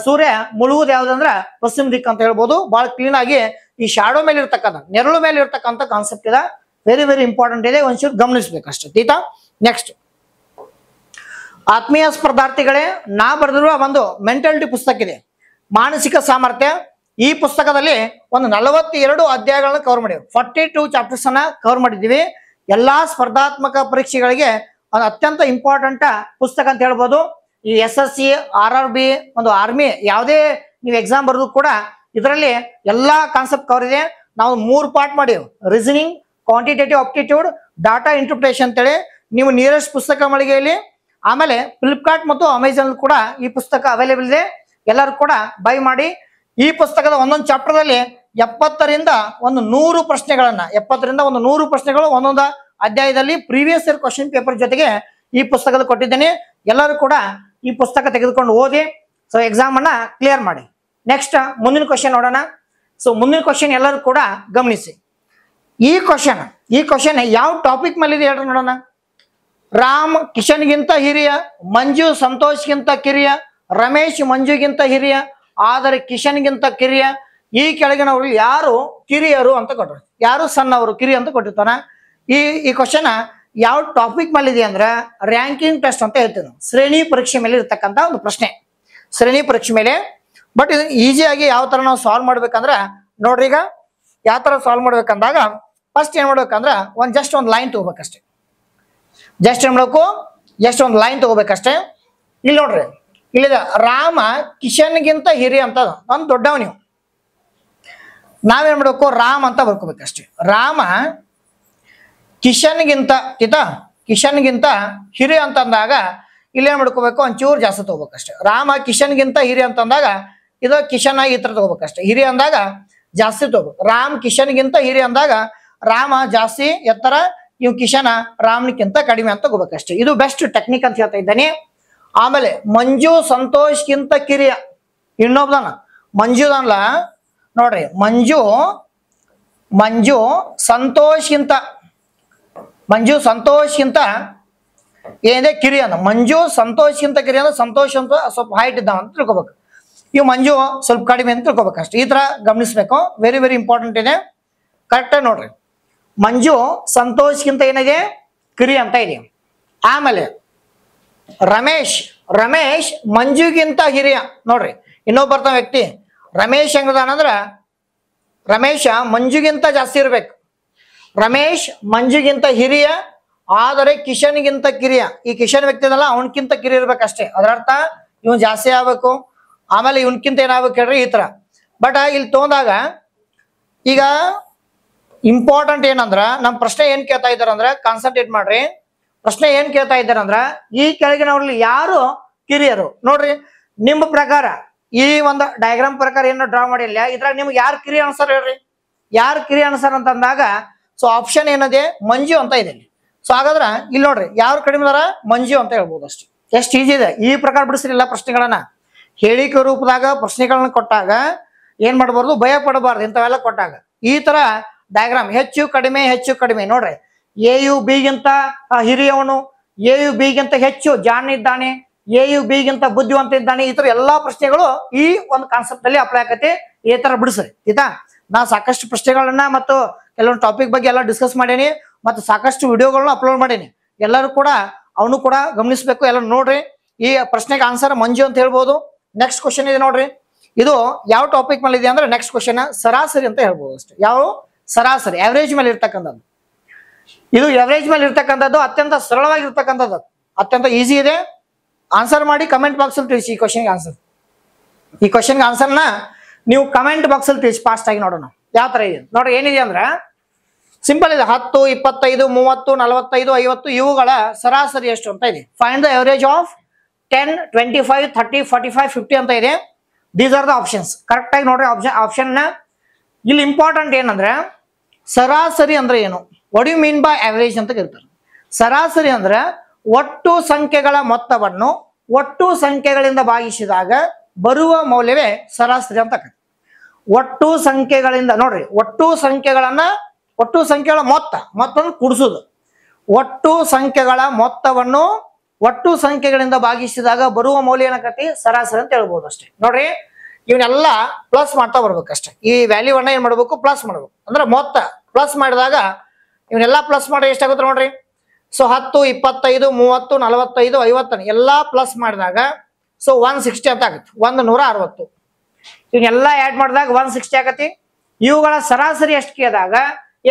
ಸೂರ್ಯ ಮುಳುಗುದು ಯಾವ್ದಂದ್ರ ಪಶ್ಚಿಮ ದಿಕ್ ಅಂತ ಹೇಳ್ಬೋದು ಬಹಳ ಕ್ಲೀನ್ ಆಗಿ ಈ ಶಾಡೋ ಮೇಲೆ ಇರ್ತಕ್ಕಂಥ ನೆರಳು ಮೇಲೆ ಇರ್ತಕ್ಕಂಥ ಕಾನ್ಸೆಪ್ಟ್ ಇದೆ ವೆರಿ ವೆರಿ ಇಂಪಾರ್ಟೆಂಟ್ ಇದೆ ಒಂಚೂರು ಗಮನಿಸ್ಬೇಕಷ್ಟೇ ತೀತಾ ನೆಕ್ಸ್ಟ್ ಆತ್ಮೀಯ ಸ್ಪರ್ಧಾರ್ಥಿಗಳೇ ನಾ ಬರೆದಿರುವ ಒಂದು ಮೆಂಟಾಲಿಟಿ ಪುಸ್ತಕ ಇದೆ ಮಾನಸಿಕ ಸಾಮರ್ಥ್ಯ ಈ ಪುಸ್ತಕದಲ್ಲಿ ಒಂದು ಎರಡು ಅಧ್ಯಾಯಗಳನ್ನ ಕವರ್ ಮಾಡಿದ್ವಿ ಫಾರ್ಟಿ ಟೂ ಚಾಪ್ಟರ್ಸ್ ಅನ್ನ ಕವರ್ ಮಾಡಿದ್ದೀವಿ ಎಲ್ಲಾ ಸ್ಪರ್ಧಾತ್ಮಕ ಪರೀಕ್ಷೆಗಳಿಗೆ ಒಂದು ಅತ್ಯಂತ ಇಂಪಾರ್ಟೆಂಟ್ ಪುಸ್ತಕ ಅಂತ ಹೇಳ್ಬೋದು ಈ S S C R R B ಒಂದು ಆರ್ಮಿ ಯಾವುದೇ ನೀವು ಎಕ್ಸಾಮ್ ಬರೆದು ಕೂಡ ಇದರಲ್ಲಿ ಎಲ್ಲ ಕಾನ್ಸೆಪ್ಟ್ ಕವರ್ ಇದೆ ನಾವು ಮೂರು ಪಾರ್ಟ್ ಮಾಡಿ reasoning quantitative aptitude data interpretation ಅಂತೇಳಿ ನೀವು ನಿಯರೆಸ್ಟ್ ಪುಸ್ತಕ ಮಳಿಗೆಯಲ್ಲಿ ಆಮೇಲೆ ಫ್ಲಿಪ್ಕಾರ್ಟ್ ಮತ್ತು ಅಮೆಝಾನ್ ಕೂಡ ಈ ಪುಸ್ತಕ ಅವೈಲೇಬಲ್ ಇದೆ ಎಲ್ಲರೂ ಕೂಡ ಬೈ ಮಾಡಿ ಈ ಪುಸ್ತಕದ ಒಂದೊಂದು ಚಾಪ್ಟರ್ದಲ್ಲಿ ಎಪ್ಪತ್ತರಿಂದ ಒಂದು ನೂರು ಪ್ರಶ್ನೆಗಳನ್ನ ಎಪ್ಪತ್ತರಿಂದ ಒಂದು ನೂರು ಪ್ರಶ್ನೆಗಳು ಒಂದೊಂದು ಅಧ್ಯಾಯದಲ್ಲಿ ಪ್ರೀವಿಯಸ್ ಇಯರ್ ಕ್ವಶನ್ ಪೇಪರ್ ಜೊತೆಗೆ ಈ ಪುಸ್ತಕದ ಕೊಟ್ಟಿದ್ದೇನೆ ಎಲ್ಲರೂ ಕೂಡ ಈ ಪುಸ್ತಕ ತೆಗೆದುಕೊಂಡು ಓದಿ ಸೊ ಎಕ್ಸಾಮ್ ಅನ್ನ ಕ್ಲಿಯರ್ ಮಾಡಿ ನೆಕ್ಸ್ಟ್ ಮುಂದಿನ ಕ್ವಶನ್ ನೋಡೋಣ ಸೊ ಮುಂದಿನ ಕ್ವಶನ್ ಎಲ್ಲರೂ ಕೂಡ ಗಮನಿಸಿ ಈ ಕ್ವಶನ್ ಈ ಕ್ವಶನ್ ಯಾವ ಟಾಪಿಕ್ ಮೇಲೆ ಇದೆ ಹೇಳ್ರಿ ನೋಡೋಣ ರಾಮ್ ಕಿಶನ್ಗಿಂತ ಹಿರಿಯ ಮಂಜು ಸಂತೋಷ್ಗಿಂತ ಕಿರಿಯ ರಮೇಶ್ ಮಂಜುಗಿಂತ ಹಿರಿಯ ಆದರೆ ಕಿಶನ್ಗಿಂತ ಕಿರಿಯ ಈ ಕೆಳಗಿನವರು ಯಾರು ಕಿರಿಯರು ಅಂತ ಕೊಟ್ಟರು ಯಾರು ಸಣ್ಣವರು ಕಿರಿಯ ಅಂತ ಕೊಟ್ಟಿರ್ತಾನ ಈ ಈ ಕ್ವಶನ್ ಯಾವ ಟಾಪಿಕ್ ಮೇಲೆ ಅಂದ್ರೆ ರ್ಯಾಂಕಿಂಗ್ ಟೆಸ್ಟ್ ಅಂತ ಹೇಳ್ತೀವಿ ನಾವು ಶ್ರೇಣಿ ಪರೀಕ್ಷೆ ಮೇಲೆ ಇರ್ತಕ್ಕಂಥ ಒಂದು ಪ್ರಶ್ನೆ ಶ್ರೇಣಿ ಪರೀಕ್ಷೆ ಮೇಲೆ ಬಟ್ ಇದನ್ನ ಈಸಿಯಾಗಿ ಯಾವ ತರ ನಾವು ಸಾಲ್ವ್ ಮಾಡ್ಬೇಕಂದ್ರ ನೋಡ್ರಿ ಈಗ ಯಾವ ತರ ಸಾಲ್ವ್ ಮಾಡ್ಬೇಕಂದಾಗ ಫಸ್ಟ್ ಏನ್ ಮಾಡ್ಬೇಕಂದ್ರ ಒಂದ್ ಜಸ್ಟ್ ಒಂದ್ ಲೈನ್ ತಗೋಬೇಕಷ್ಟೇ ಜಸ್ಟ್ ಏನ್ ಮಾಡಬೇಕು ಜಸ್ಟ್ ಒಂದ್ ಲೈನ್ ತಗೋಬೇಕಷ್ಟೇ ಇಲ್ಲಿ ನೋಡ್ರಿ ಇಲ್ಲಿದ ರಾಮ ಕಿಶನ್ಗಿಂತ ಹಿರಿಯ ಅಂತ ಒಂದು ದೊಡ್ಡವ ನೀವು ನಾವೇನ್ ಮಾಡ್ಬೇಕು ರಾಮ್ ಅಂತ ಬರ್ಕೋಬೇಕಷ್ಟೇ ರಾಮ ಕಿಶನ್ಗಿಂತ ಆಯ್ತಾ ಕಿಶನ್ಗಿಂತ ಹಿರಿಯ ಅಂತಂದಾಗ ಇಲ್ಲೇನ್ ಮಾಡ್ಕೋಬೇಕು ಒಂಚೂರು ಜಾಸ್ತಿ ತೊಗೋಬೇಕಷ್ಟೆ ರಾಮ ಕಿಶನ್ಗಿಂತ ಹಿರಿ ಅಂತಂದಾಗ ಇದು ಕಿಶನ್ ಈ ತರ ತಗೋಬೇಕಷ್ಟೆ ಹಿರಿಯ ಅಂದಾಗ ಜಾಸ್ತಿ ತಗೋಬೇಕು ರಾಮ್ ಕಿಶನ್ಗಿಂತ ಹಿರಿ ಅಂದಾಗ ರಾಮ ಜಾಸ್ತಿ ಎತ್ತರ ಇವ್ ಕಿಶನ ರಾಮನಿಗಿಂತ ಕಡಿಮೆ ಅಂತ ತಗೋಬೇಕಷ್ಟೆ ಇದು ಬೆಸ್ಟ್ ಟೆಕ್ನಿಕ್ ಅಂತ ಹೇಳ್ತಾ ಇದ್ದಾನೆ ಆಮೇಲೆ ಮಂಜು ಸಂತೋಷ್ಗಿಂತ ಕಿರಿಯ ಮಂಜು ಮಂಜುದನ್ಲ ನೋಡ್ರಿ ಮಂಜು ಮಂಜು ಸಂತೋಷ್ಗಿಂತ ಮಂಜು ಸಂತೋಷ್ಗಿಂತ ಏನಿದೆ ಕಿರಿ ಅಂದ ಮಂಜು ಸಂತೋಷ್ಗಿಂತ ಕಿರಿ ಅಂದ್ರೆ ಸಂತೋಷ್ ಅಂತ ಸ್ವಲ್ಪ ಹೈಟ್ ಇದ್ದಾವ ಅಂತ ತಿಳ್ಕೊಬೇಕು ಇವು ಮಂಜು ಸ್ವಲ್ಪ ಕಡಿಮೆ ಅಂತ ತಿಳ್ಕೊಬೇಕು ಅಷ್ಟೇ ಈ ತರ ಗಮನಿಸ್ಬೇಕು ವೆರಿ ವೆರಿ ಇಂಪಾರ್ಟೆಂಟ್ ಇದೆ ಕರೆಕ್ಟಾಗಿ ನೋಡ್ರಿ ಮಂಜು ಸಂತೋಷ್ಗಿಂತ ಏನಿದೆ ಕಿರಿ ಅಂತ ಇದೆ ಆಮೇಲೆ ರಮೇಶ್ ರಮೇಶ್ ಮಂಜುಗಿಂತ ಹಿರಿಯ ನೋಡ್ರಿ ಇನ್ನೊಬ್ಬ ವ್ಯಕ್ತಿ ರಮೇಶ್ ಹೆಂಗದಾನಂದ್ರ ರಮೇಶ ಮಂಜುಗಿಂತ ಜಾಸ್ತಿ ಇರ್ಬೇಕು ರಮೇಶ್ ಮಂಜುಗಿಂತ ಹಿರಿಯ ಆದರೆ ಕಿಶನ್ಗಿಂತ ಕಿರಿಯ ಈ ಕಿಶನ್ ವ್ಯಕ್ತಿ ಅದಲ್ಲ ಅವನಕ್ಕಿಂತ ಕಿರಿ ಇರ್ಬೇಕಷ್ಟೇ ಅದರರ್ಥ ಇವನ್ ಜಾಸ್ತಿ ಆಗ್ಬೇಕು ಆಮೇಲೆ ಇವನ್ಕಿಂತ ಏನಾಗ್ಬೇಕು ಹೇಳ್ರಿ ಈ ತರ ಬಟ್ ಇಲ್ಲಿ ತೊಗೊಂಡಾಗ ಈಗ ಇಂಪಾರ್ಟೆಂಟ್ ಏನಂದ್ರ ನಮ್ಮ ಪ್ರಶ್ನೆ ಏನ್ ಕೇಳ್ತಾ ಇದಾರಂದ್ರ ಅಂದ್ರ ಕಾನ್ಸಂಟ್ರೇಟ್ ಮಾಡ್ರಿ ಪ್ರಶ್ನೆ ಏನ್ ಕೇಳ್ತಾ ಇದ್ದಾರಂದ್ರ ಈ ಕೆಳಗಿನವ್ರಲ್ಲಿ ಯಾರು ಕಿರಿಯರು ನೋಡ್ರಿ ನಿಮ್ಮ ಪ್ರಕಾರ ಈ ಒಂದು ಡಯಾಗ್ರಾಮ್ ಪ್ರಕಾರ ಏನೋ ಡ್ರಾ ಮಾಡಿಲ್ಲ ಇದ್ರಾಗ ನಿಮ್ಗೆ ಯಾರು ಕಿರಿಯ ಅನ್ಸರ್ ಹೇಳ್ರಿ ಯಾರು ಕಿರಿಯ ಅನ್ಸರ್ ಅಂತಂದಾಗ ಸೊ ಆಪ್ಷನ್ ಏನದೆ ಮಂಜು ಅಂತ ಇದೆ ಸೊ ಹಾಗಾದ್ರೆ ಇಲ್ಲಿ ನೋಡ್ರಿ ಯಾರು ಕಡಿಮೆ ಅದರ ಮಂಜು ಅಂತ ಹೇಳ್ಬೋದು ಅಷ್ಟು ಎಷ್ಟು ಈಜಿ ಇದೆ ಈ ಪ್ರಕಾರ ಬಿಡಿಸ್ರಿ ಎಲ್ಲ ಪ್ರಶ್ನೆಗಳನ್ನ ಹೇಳಿಕೆ ರೂಪದಾಗ ಪ್ರಶ್ನೆಗಳನ್ನ ಕೊಟ್ಟಾಗ ಏನ್ ಮಾಡಬಾರ್ದು ಭಯ ಪಡಬಾರ್ದು ಇಂಥವೆಲ್ಲ ಕೊಟ್ಟಾಗ ಈ ತರ ಡಯಾಗ್ರಾಮ್ ಹೆಚ್ಚು ಕಡಿಮೆ ಹೆಚ್ಚು ಕಡಿಮೆ ನೋಡ್ರಿ ಎ ಯು ಬಿಗಿಂತ ಹಿರಿಯವನು ಎ ಯು ಬಿಗಿಂತ ಹೆಚ್ಚು ಜಾಣ ಇದ್ದಾನೆ ಎ ಯು ಬಿಗಿಂತ ಬುದ್ಧಿವಂತ ಇದ್ದಾನೆ ಈ ತರ ಎಲ್ಲಾ ಪ್ರಶ್ನೆಗಳು ಈ ಒಂದು ಕಾನ್ಸೆಪ್ಟ್ ಅಲ್ಲಿ ಅಪ್ಲೈ ಆಕತಿ ಈ ತರ ಬಿಡಿಸ್ರಿ ಆಯ್ತಾ ನಾ ಸಾಕಷ್ಟು ಪ್ರಶ್ನೆಗಳನ್ನ ಮತ್ತು ಕೆಲವೊಂದು ಟಾಪಿಕ್ ಬಗ್ಗೆ ಎಲ್ಲ ಡಿಸ್ಕಸ್ ಮಾಡೇನಿ ಮತ್ತು ಸಾಕಷ್ಟು ವಿಡಿಯೋಗಳನ್ನ ಅಪ್ಲೋಡ್ ಮಾಡೇನಿ ಎಲ್ಲರೂ ಕೂಡ ಅವನು ಕೂಡ ಗಮನಿಸಬೇಕು ಎಲ್ಲ ನೋಡ್ರಿ ಈ ಪ್ರಶ್ನೆಗೆ ಆನ್ಸರ್ ಮಂಜು ಅಂತ ಹೇಳ್ಬೋದು ನೆಕ್ಸ್ಟ್ ಕ್ವಶನ್ ಇದೆ ನೋಡ್ರಿ ಇದು ಯಾವ ಟಾಪಿಕ್ ಮೇಲೆ ಇದೆ ಅಂದ್ರೆ ನೆಕ್ಸ್ಟ್ ಕ್ವಶನ್ ಸರಾಸರಿ ಅಂತ ಹೇಳ್ಬೋದು ಅಷ್ಟೇ ಯಾವ ಸರಾಸರಿ ಆವರೇಜ್ ಮೇಲೆ ಇರ್ತಕ್ಕಂಥದ್ದು ಇದು ಎವರೇಜ್ ಮೇಲೆ ಇರ್ತಕ್ಕಂಥದ್ದು ಅತ್ಯಂತ ಸರಳವಾಗಿರ್ತಕ್ಕಂಥದ್ದು ಅತ್ಯಂತ ಈಸಿ ಇದೆ ಆನ್ಸರ್ ಮಾಡಿ ಕಮೆಂಟ್ ಬಾಕ್ಸ್ ಅಲ್ಲಿ ತಿಳಿಸಿ ಈ ಕ್ವಶನ್ಗೆ ಆನ್ಸರ್ ಈ ಕ್ವಶನ್ಗೆ ಆನ್ಸರ್ನ ನೀವು ಕಮೆಂಟ್ ಬಾಕ್ಸ್ ಅಲ್ಲಿ ತಿಳಿಸಿ ಫಾಸ್ಟ್ ಆಗಿ ನೋಡೋಣ ಯಾವ ತರ ಇದೆ ನೋಡ್ರಿ ಏನಿದೆ ಅಂದ್ರೆ ಸಿಂಪಲ್ ಇದೆ ಹತ್ತು ಇಪ್ಪತ್ತೈದು ಮೂವತ್ತು ನಲವತ್ತೈದು ಐವತ್ತು ಇವುಗಳ ಸರಾಸರಿ ಎಷ್ಟು ಅಂತ ಇದೆ fine the average of ten twenty five thirty forty five fifty ಅಂತ ಇದೆ these are the options correct ಆಗಿ ನೋಡ್ರಿ ಆಪ್ಷನ್ ಆಪ್ಷನ್ ಇಲ್ಲಿ ಇಂಪಾರ್ಟೆಂಟ್ ಏನಂದ್ರೆ ಸರಾಸರಿ ಅಂದ್ರೆ ಏನು what you mean by average ಅಂತ ಕೇಳ್ತಾರೆ ಸರಾಸರಿ ಅಂದ್ರೆ ಒಟ್ಟು ಸಂಖ್ಯೆಗಳ ಮೊತ್ತವನ್ನು ಒಟ್ಟು ಸಂಖ್ಯೆಗಳಿಂದ ಭಾಗಿಸಿದಾಗ ಬರುವ ಮೌಲ್ಯವೇ ಸರಾಸರಿ ಅಂತ ಒಟ್ಟು ಸಂಖ್ಯೆಗಳಿಂದ ನೋಡ್ರಿ ಒಟ್ಟು ಸಂಖ್ಯೆಗಳನ್ನ ಒಟ್ಟು ಸಂಖ್ಯೆಗಳ ಮೊತ್ತ ಮತ್ತೊಂದು ಕೂಡಿಸುದು ಒಟ್ಟು ಸಂಖ್ಯೆಗಳ ಮೊತ್ತವನ್ನು ಒಟ್ಟು ಸಂಖ್ಯೆಗಳಿಂದ ಭಾಗಿಸಿದಾಗ ಬರುವ ಮೌಲ್ಯ ಏನಕತಿ ಸರಾಸರಿ ಅಂತ ಹೇಳ್ಬೋದು ಅಷ್ಟೇ ನೋಡ್ರಿ ಇವನ್ನೆಲ್ಲ ಪ್ಲಸ್ ಮಾಡ್ತಾ ಅಷ್ಟೇ ಈ ವ್ಯಾಲ್ಯೂ ಏನ್ ಮಾಡ್ಬೇಕು ಪ್ಲಸ್ ಮಾಡ್ಬೇಕು ಅಂದ್ರೆ ಮೊತ್ತ ಪ್ಲಸ್ ಮಾಡಿದಾಗ ಇವನ್ನೆಲ್ಲ ಪ್ಲಸ್ ಮಾಡಿ ಎಷ್ಟಾಗುತ್ತೆ ನೋಡ್ರಿ ಸೊ ಹತ್ತು ಇಪ್ಪತ್ತೈದು ಮೂವತ್ತು ನಲವತ್ತೈದು ಐವತ್ತನ್ನು ಎಲ್ಲಾ ಪ್ಲಸ್ ಮಾಡಿದಾಗ ಸೊ ಒನ್ ಸಿಕ್ಸ್ಟಿ ಅಂತ ಆಗುತ್ತೆ ಒಂದು ನೂರ ಅರವತ್ತು ಇವನ್ನೆಲ್ಲ ಆ್ಯಡ್ ಮಾಡಿದಾಗ ಒನ್ ಸಿಕ್ಸ್ಟಿ ಆಗತಿ ಇವುಗಳ ಸರಾಸರಿ ಎಷ್ಟು ಕೇಳಿದಾಗ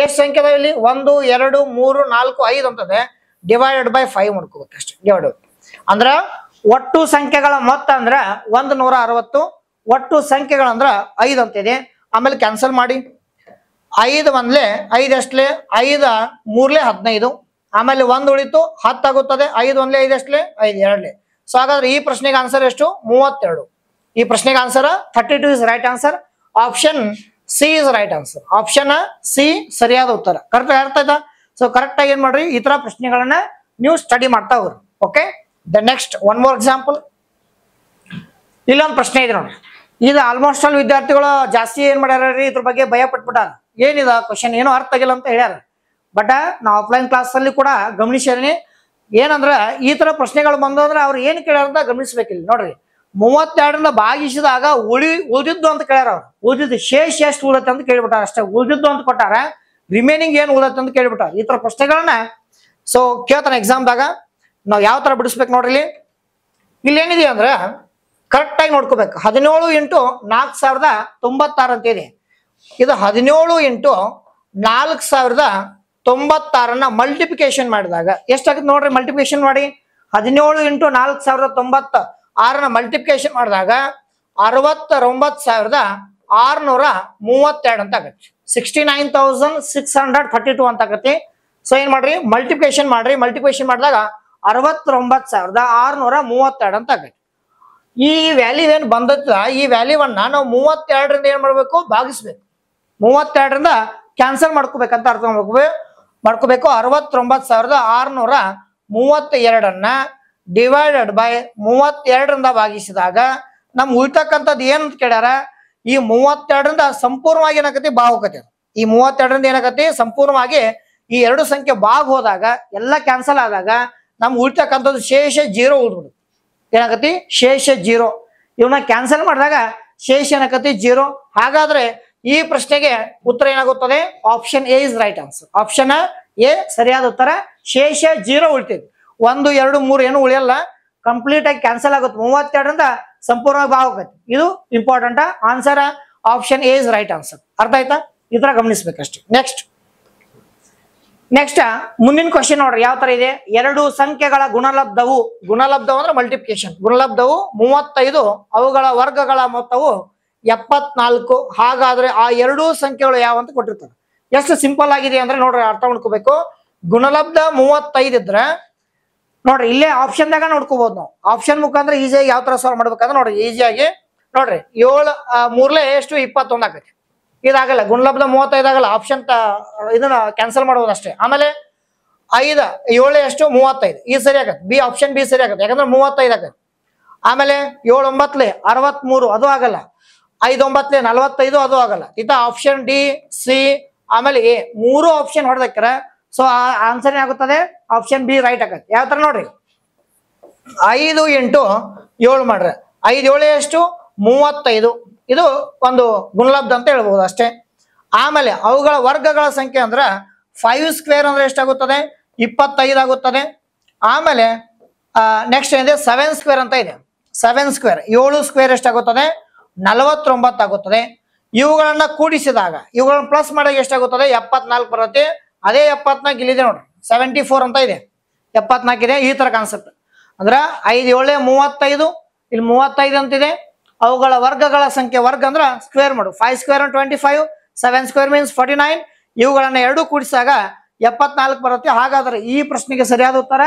ಎಷ್ಟು ಸಂಖ್ಯೆ ಅದಾವ ಇಲ್ಲಿ ಒಂದು ಎರಡು ಮೂರು ನಾಲ್ಕು ಐದು ಅಂತದೆ ಡಿವೈಡೆಡ್ ಬೈ ಫೈವ್ ಮಾಡ್ಕೋಬೇಕು ಅಷ್ಟೇ ಡಿವೈಡ್ ಅಂದ್ರ ಒಟ್ಟು ಸಂಖ್ಯೆಗಳ ಮೊತ್ತ ಅಂದ್ರ ಒಂದು ನೂರ ಅರವತ್ತು ಒಟ್ಟು ಸಂಖ್ಯೆಗಳಂದ್ರ ಐದು ಅಂತಿದೆ ಆಮೇಲೆ ಕ್ಯಾನ್ಸಲ್ ಮಾಡಿ ಐದು ಒಂದ್ಲೆ ಐದು ಎಷ್ಟ್ಲೆ ಐದ ಮೂರ್ಲೆ ಹದಿನೈದು ಆಮೇಲೆ ಒಂದು ಉಳಿತು ಹತ್ತಾಗುತ್ತದೆ ಐದು ಒಂದ್ಲೆ ಐದು ಎಷ್ಟ್ಲೆ ಐದು ಎರಡ್ಲೆ ಸೊ ಹಾಗಾದ್ರೆ ಈ ಪ್ರಶ್ನೆಗೆ ಆನ್ಸರ್ ಎಷ್ಟು ಮೂವತ್ತೆರಡು ಈ ಪ್ರಶ್ನೆಗೆ answer thirty two is right answer option C is right answer option C ಸರಿಯಾದ ಉತ್ತರ ಕರೆಕ್ಟ್ ಅರ್ಥ ಆಯ್ತಾ ಸೊ ಕರೆಕ್ಟ್ ಆಗಿ ಏನ್ ಮಾಡ್ರಿ ಈ ತರ ಪ್ರಶ್ನೆಗಳನ್ನ ನೀವು ಸ್ಟಡಿ ಮಾಡ್ತಾ ಹೋಗ್ರಿ okay the next one more example ಇಲ್ಲೊಂದು ಪ್ರಶ್ನೆ ಇದೆ ನೋಡ್ರಿ ಇದು ಆಲ್ಮೋಸ್ಟ್ ಆಲ್ ವಿದ್ಯಾರ್ಥಿಗಳು ಜಾಸ್ತಿ ಏನ್ ಮಾಡ್ಯಾರೀ ಇದ್ರ ಬಗ್ಗೆ ಭಯ ಪಟ್ಬಿಟ್ಟಾರ ಏನಿದ ಕ್ವಶನ್ ಏನೋ ಅರ್ಥ ಆಗಿಲ್ಲ ಅಂತ ಹೇಳ್ಯಾರ ಬಟ್ ನಾವು ಆಫ್ಲೈನ್ ಕ್ಲಾಸ್ ಅಲ್ಲಿ ಕೂಡ ಗಮನಿಸಿದೀನಿ ಏನಂದ್ರ ಈ ತರ ಪ್ರಶ್ನೆಗಳು ಬಂದು ಅಂದ್ರೆ ಅವ್ರು ಏನ್ ಕೇಳ್ಯಾರ ಅಂತ ಗಮನಿಸ್ಬೇಕಿಲ್ಲ ನೋಡ್ರಿ ಮೂವತ್ತೆರಡನ್ನ ಭಾಗಿಸಿದಾಗ ಉಳಿ ಉಳಿದಿದ್ದು ಅಂತ ಕೇಳ್ಯಾರ ಅವ್ರು ಉಳಿದಿದ್ದು ಶೇಷ ಎಷ್ಟು ಉಳತ್ತೆ ಅಂತ ಕೇಳ್ಬಿಟ್ಟಾರ ಅಷ್ಟೇ ಉಳಿದಿದ್ದು ಅಂತ ಕೊಟ್ಟಾರ ರಿಮೈನಿಂಗ್ ಏನು ಉಳತ್ತೆ ಅಂತ ಕೇಳ್ಬಿಟ್ಟಾರ ಈ ತರ ಪ್ರಶ್ನೆಗಳನ್ನ ಸೊ ಕೇಳ್ತಾನೆ ಎಕ್ಸಾಮ್ದಾಗ ನಾವು ಯಾವ ತರ ಬಿಡಿಸ್ಬೇಕು ನೋಡ್ರಿ ಇಲ್ಲಿ ಇಲ್ಲಿ ಏನಿದೆ ಅಂದ್ರೆ ಆಗಿ ನೋಡ್ಕೋಬೇಕು ಹದಿನೇಳು ಇಂಟು ನಾಲ್ಕು ಸಾವಿರದ ತೊಂಬತ್ತಾರು ಅಂತ ಇದೆ ಇದು ಹದಿನೇಳು ಇಂಟು ನಾಲ್ಕು ಸಾವಿರದ ತೊಂಬತ್ತಾರನ್ನ ಮಲ್ಟಿಪ್ಲಿಕೇಶನ್ ಮಾಡಿದಾಗ ಎಷ್ಟಾಗುತ್ತೆ ನೋಡ್ರಿ ಮಲ್ಟಿಪ್ಲಿಕೇಶನ್ ಮಾಡಿ ಹದಿನೇಳು ಇಂಟು ನಾಲ್ಕು ಸಾವಿರದ ತೊಂಬತ್ತ ಆರನ್ನ ಮಲ್ಟಿಪ್ಲಿಕೇಶನ್ ಮಾಡಿದಾಗ ಅರವತ್ತೊಂಬತ್ತು ಸಾವಿರದ ಆರ್ನೂರ ಮೂವತ್ತೆರಡು ಅಂತ ಆಗತ್ತೆ sixty nine thousand six hundred thirty two ಅಂತ ಆಗತ್ತೆ ಸೊ ಏನ್ ಮಾಡ್ರಿ ಮಲ್ಟಿಪ್ಲಿಕೇಶನ್ ಮಾಡ್ರಿ ಮಲ್ಟಿಪ್ಲಿಕೇಶನ್ ಮಾಡಿದಾಗ ಅರವತ್ತೊಂಬತ್ತು ಸಾವಿರದ ಆರ್ನೂರ ಮೂವತ್ತೆರಡು ಅಂತ ಆಗತ್ತೆ ಈ ವ್ಯಾಲ್ಯೂ ಏನು ಬಂದತ್ತ ಈ ವ್ಯಾಲ್ಯೂ ಅನ್ನ ನಾವು ಮೂವತ್ತೆರಡರಿಂದ ಏನ್ ಮಾಡ್ಬೇಕು ಭಾಗಿಸ್ಬೇಕು ಮೂವತ್ತೆರಡರಿಂದ ಕ್ಯಾನ್ಸಲ್ ಮಾಡ್ಕೋಬೇಕಂತ ಅರ್ಥ ಮಾಡ್ಕೋಬೇಕು ಮಾಡ್ಕೋಬೇಕು ಅರವತ್ತೊಂಬತ್ತು ಸಾವಿರದ ಆರ್ನೂರ ಮೂವತ್ತ ಎರಡನ್ನ ಡಿವೈಡೆಡ್ ಬೈ ಮೂವತ್ತೆರಡರಿಂದ ಭಾಗಿಸಿದಾಗ ನಮ್ಗೆ ಉಳಿತಕ್ಕಂಥದ್ದು ಏನು ಅಂತ ಕೇಳ್ಯಾರ ಈ ಮೂವತ್ತೆರಡರಿಂದ ಸಂಪೂರ್ಣವಾಗಿ ಏನಾಕತಿ ಬಾ ಹೋಗತಿ ಈ ಮೂವತ್ತೆರಡರಿಂದ ಏನಾಗತಿ ಸಂಪೂರ್ಣವಾಗಿ ಈ ಎರಡು ಸಂಖ್ಯೆ ಬಾಗ್ ಹೋದಾಗ ಎಲ್ಲ ಕ್ಯಾನ್ಸಲ್ ಆದಾಗ ನಮ್ಗೆ ಉಳಿತಕ್ಕಂಥದ್ದು ಶೇಷ ಜೀರೋ ಉಳ್ದ್ಬಿಡುತ್ತೆ ಏನಾಗತಿ ಶೇಷ ಜೀರೋ ಇವನ್ನ ಕ್ಯಾನ್ಸಲ್ ಮಾಡಿದಾಗ ಶೇಷ ಏನಾಗತಿ ಜೀರೋ ಹಾಗಾದ್ರೆ ಈ ಪ್ರಶ್ನೆಗೆ ಉತ್ತರ ಏನಾಗುತ್ತದೆ option A is right answer option A ಸರಿಯಾದ ಉತ್ತರ ಶೇಷ ಜೀರೋ ಉಳಿತೈತಿ ಒಂದು ಎರಡು ಮೂರು ಏನು ಉಳಿಯಲ್ಲ ಕಂಪ್ಲೀಟ್ ಆಗಿ ಕ್ಯಾನ್ಸಲ್ ಆಗುತ್ತೆ ಮೂವತ್ತೆರಡರಿಂದ ಸಂಪೂರ್ಣ ಭಾವ ಆಗುತ್ತೆ ಇದು important answer option A is right answer ಅರ್ಥ ಆಯ್ತಾ ಈ ತರ ನೆಕ್ಸ್ಟ್ ನೆಕ್ಸ್ಟ್ ಮುಂದಿನ ಕ್ವಶನ್ ನೋಡ್ರಿ ಯಾವ ತರ ಇದೆ ಎರಡು ಸಂಖ್ಯೆಗಳ ಗುಣಲಬ್ಧವು ಗುಣಲಬ್ಧವು ಅಂದ್ರೆ ಮಲ್ಟಿಪ್ಲಿಕೇಶನ್ ಗುಣಲಬ್ಧವು ಮೂವತ್ತೈದು ಅವುಗಳ ವರ್ಗಗಳ ಮೊತ್ತವು ಎಪ್ಪತ್ನಾಲ್ಕು ಹಾಗಾದ್ರೆ ಆ ಎರಡೂ ಸಂಖ್ಯೆಗಳು ಯಾವ ಅಂತ ಕೊಟ್ಟಿರ್ತಾರೆ ಎಷ್ಟು ಸಿಂಪಲ್ ಆಗಿದೆ ಅಂದ್ರೆ ನೋಡ್ರಿ ಅರ್ಥ ಮಾಡ್ಕೋಬೇಕು ಗುಣಲಬ್ಧ ಮೂವತ್ತೈದು ಇದ್ರೆ ನೋಡ್ರಿ ಇಲ್ಲೇ ಆಪ್ಷನ್ ದಾಗ ನೋಡ್ಕೋಬಹುದು ನಾವು ಆಪ್ಷನ್ ಮುಖಾಂತರ ಈಸಿಯಾಗಿ ಯಾವ ತರ ಸಾಲ್ವ್ ಮಾಡ್ಬೇಕಂದ್ರೆ ನೋಡ್ರಿ ಈಸಿಯಾಗಿ ನೋಡ್ರಿ ಏಳು ಮೂರ್ಲೆ ಎಷ್ಟು ಇಪ್ಪತ್ತೊಂದ್ ಆಕೈತಿ ಇದಾಗಲ್ಲ ಗುಣಲಬ್ಧ ಮೂವತ್ತೈದಾಗಲ್ಲ ಆಪ್ಷನ್ ಇದನ್ನ ಕ್ಯಾನ್ಸಲ್ ಮಾಡ್ಬೋದು ಅಷ್ಟೇ ಆಮೇಲೆ ಐದ ಏಳು ಎಷ್ಟು ಮೂವತ್ತೈದು ಈ ಸರಿ ಆಗತ್ತೆ ಬಿ ಆಪ್ಷನ್ ಬಿ ಸರಿ ಆಗತ್ತೆ ಯಾಕಂದ್ರೆ ಮೂವತ್ತೈದು ಆಗತ್ತೆ ಆಮೇಲೆ ಏಳು ಒಂಬತ್ತಲೆ ಅರವತ್ಮೂರು ಅದು ಆಗಲ್ಲ ಐದೊಂಬತ್ತಲೆ ನಲ್ವತ್ತೈದು ಅದು ಆಗಲ್ಲ ಇತ ಆಪ್ಷನ್ ಡಿ ಸಿ ಆಮೇಲೆ ಎ ಮೂರು ಆಪ್ಷನ್ ಹೊಡೆದಕ್ಕೆ ಸೊ ಆ ಆನ್ಸರ್ ಏನಾಗುತ್ತದೆ ಆಪ್ಷನ್ ಬಿ ರೈಟ್ ಆಗತ್ತೆ ಯಾವ ತರ ನೋಡ್ರಿ ಐದು ಎಂಟು ಏಳು ಮಾಡ್ರೆ ಐದು ಏಳು ಎಷ್ಟು ಮೂವತ್ತೈದು ಇದು ಒಂದು ಗುಣಲಬ್ಧ ಅಂತ ಹೇಳ್ಬೋದು ಅಷ್ಟೇ ಆಮೇಲೆ ಅವುಗಳ ವರ್ಗಗಳ ಸಂಖ್ಯೆ ಅಂದ್ರೆ ಫೈವ್ ಸ್ಕ್ವೇರ್ ಅಂದ್ರೆ ಎಷ್ಟಾಗುತ್ತದೆ ಇಪ್ಪತ್ತೈದು ಆಗುತ್ತದೆ ಆಮೇಲೆ ನೆಕ್ಸ್ಟ್ ಏನಿದೆ ಸೆವೆನ್ ಸ್ಕ್ವೇರ್ ಅಂತ ಇದೆ ಸೆವೆನ್ ಸ್ಕ್ವೇರ್ ಏಳು ಸ್ಕ್ವೇರ್ ಎಷ್ಟಾಗುತ್ತದೆ ನಲವತ್ತೊಂಬತ್ತಾಗುತ್ತದೆ ಇವುಗಳನ್ನ ಕೂಡಿಸಿದಾಗ ಇವುಗಳನ್ನ ಪ್ಲಸ್ ಮಾಡಿದಾಗ ಎಷ್ಟಾಗುತ್ತದೆ ಎಪ್ಪತ್ನಾಲ್ಕು ಬರುತ್ತೆ ಅದೇ ಎಪ್ಪತ್ನಾಕ್ ಇಲ್ಲಿದೆ ನೋಡ್ರಿ ಸೆವೆಂಟಿ ಫೋರ್ ಅಂತ ಇದೆ ಎಪ್ಪತ್ನಾಕ್ ಇದೆ ಈ ತರ ಕಾನ್ಸೆಪ್ಟ್ ಅಂದ್ರೆ ಐದು ಏಳೆ ಮೂವತ್ತೈದು ಇಲ್ಲಿ ಮೂವತ್ತೈದು ಅಂತಿದೆ ಅವುಗಳ ವರ್ಗಗಳ ಸಂಖ್ಯೆ ವರ್ಗ ಅಂದ್ರ ಸ್ಕ್ವೇರ್ ಮಾಡು five square twenty five seven square means forty nine ಇವುಗಳನ್ನ ಎರಡು ಕೂಡಿಸಿದಾಗ ಎಪ್ಪತ್ನಾಲ್ಕು ಬರುತ್ತೆ ಹಾಗಾದ್ರೆ ಈ ಪ್ರಶ್ನೆಗೆ ಸರಿಯಾದ ಉತ್ತರ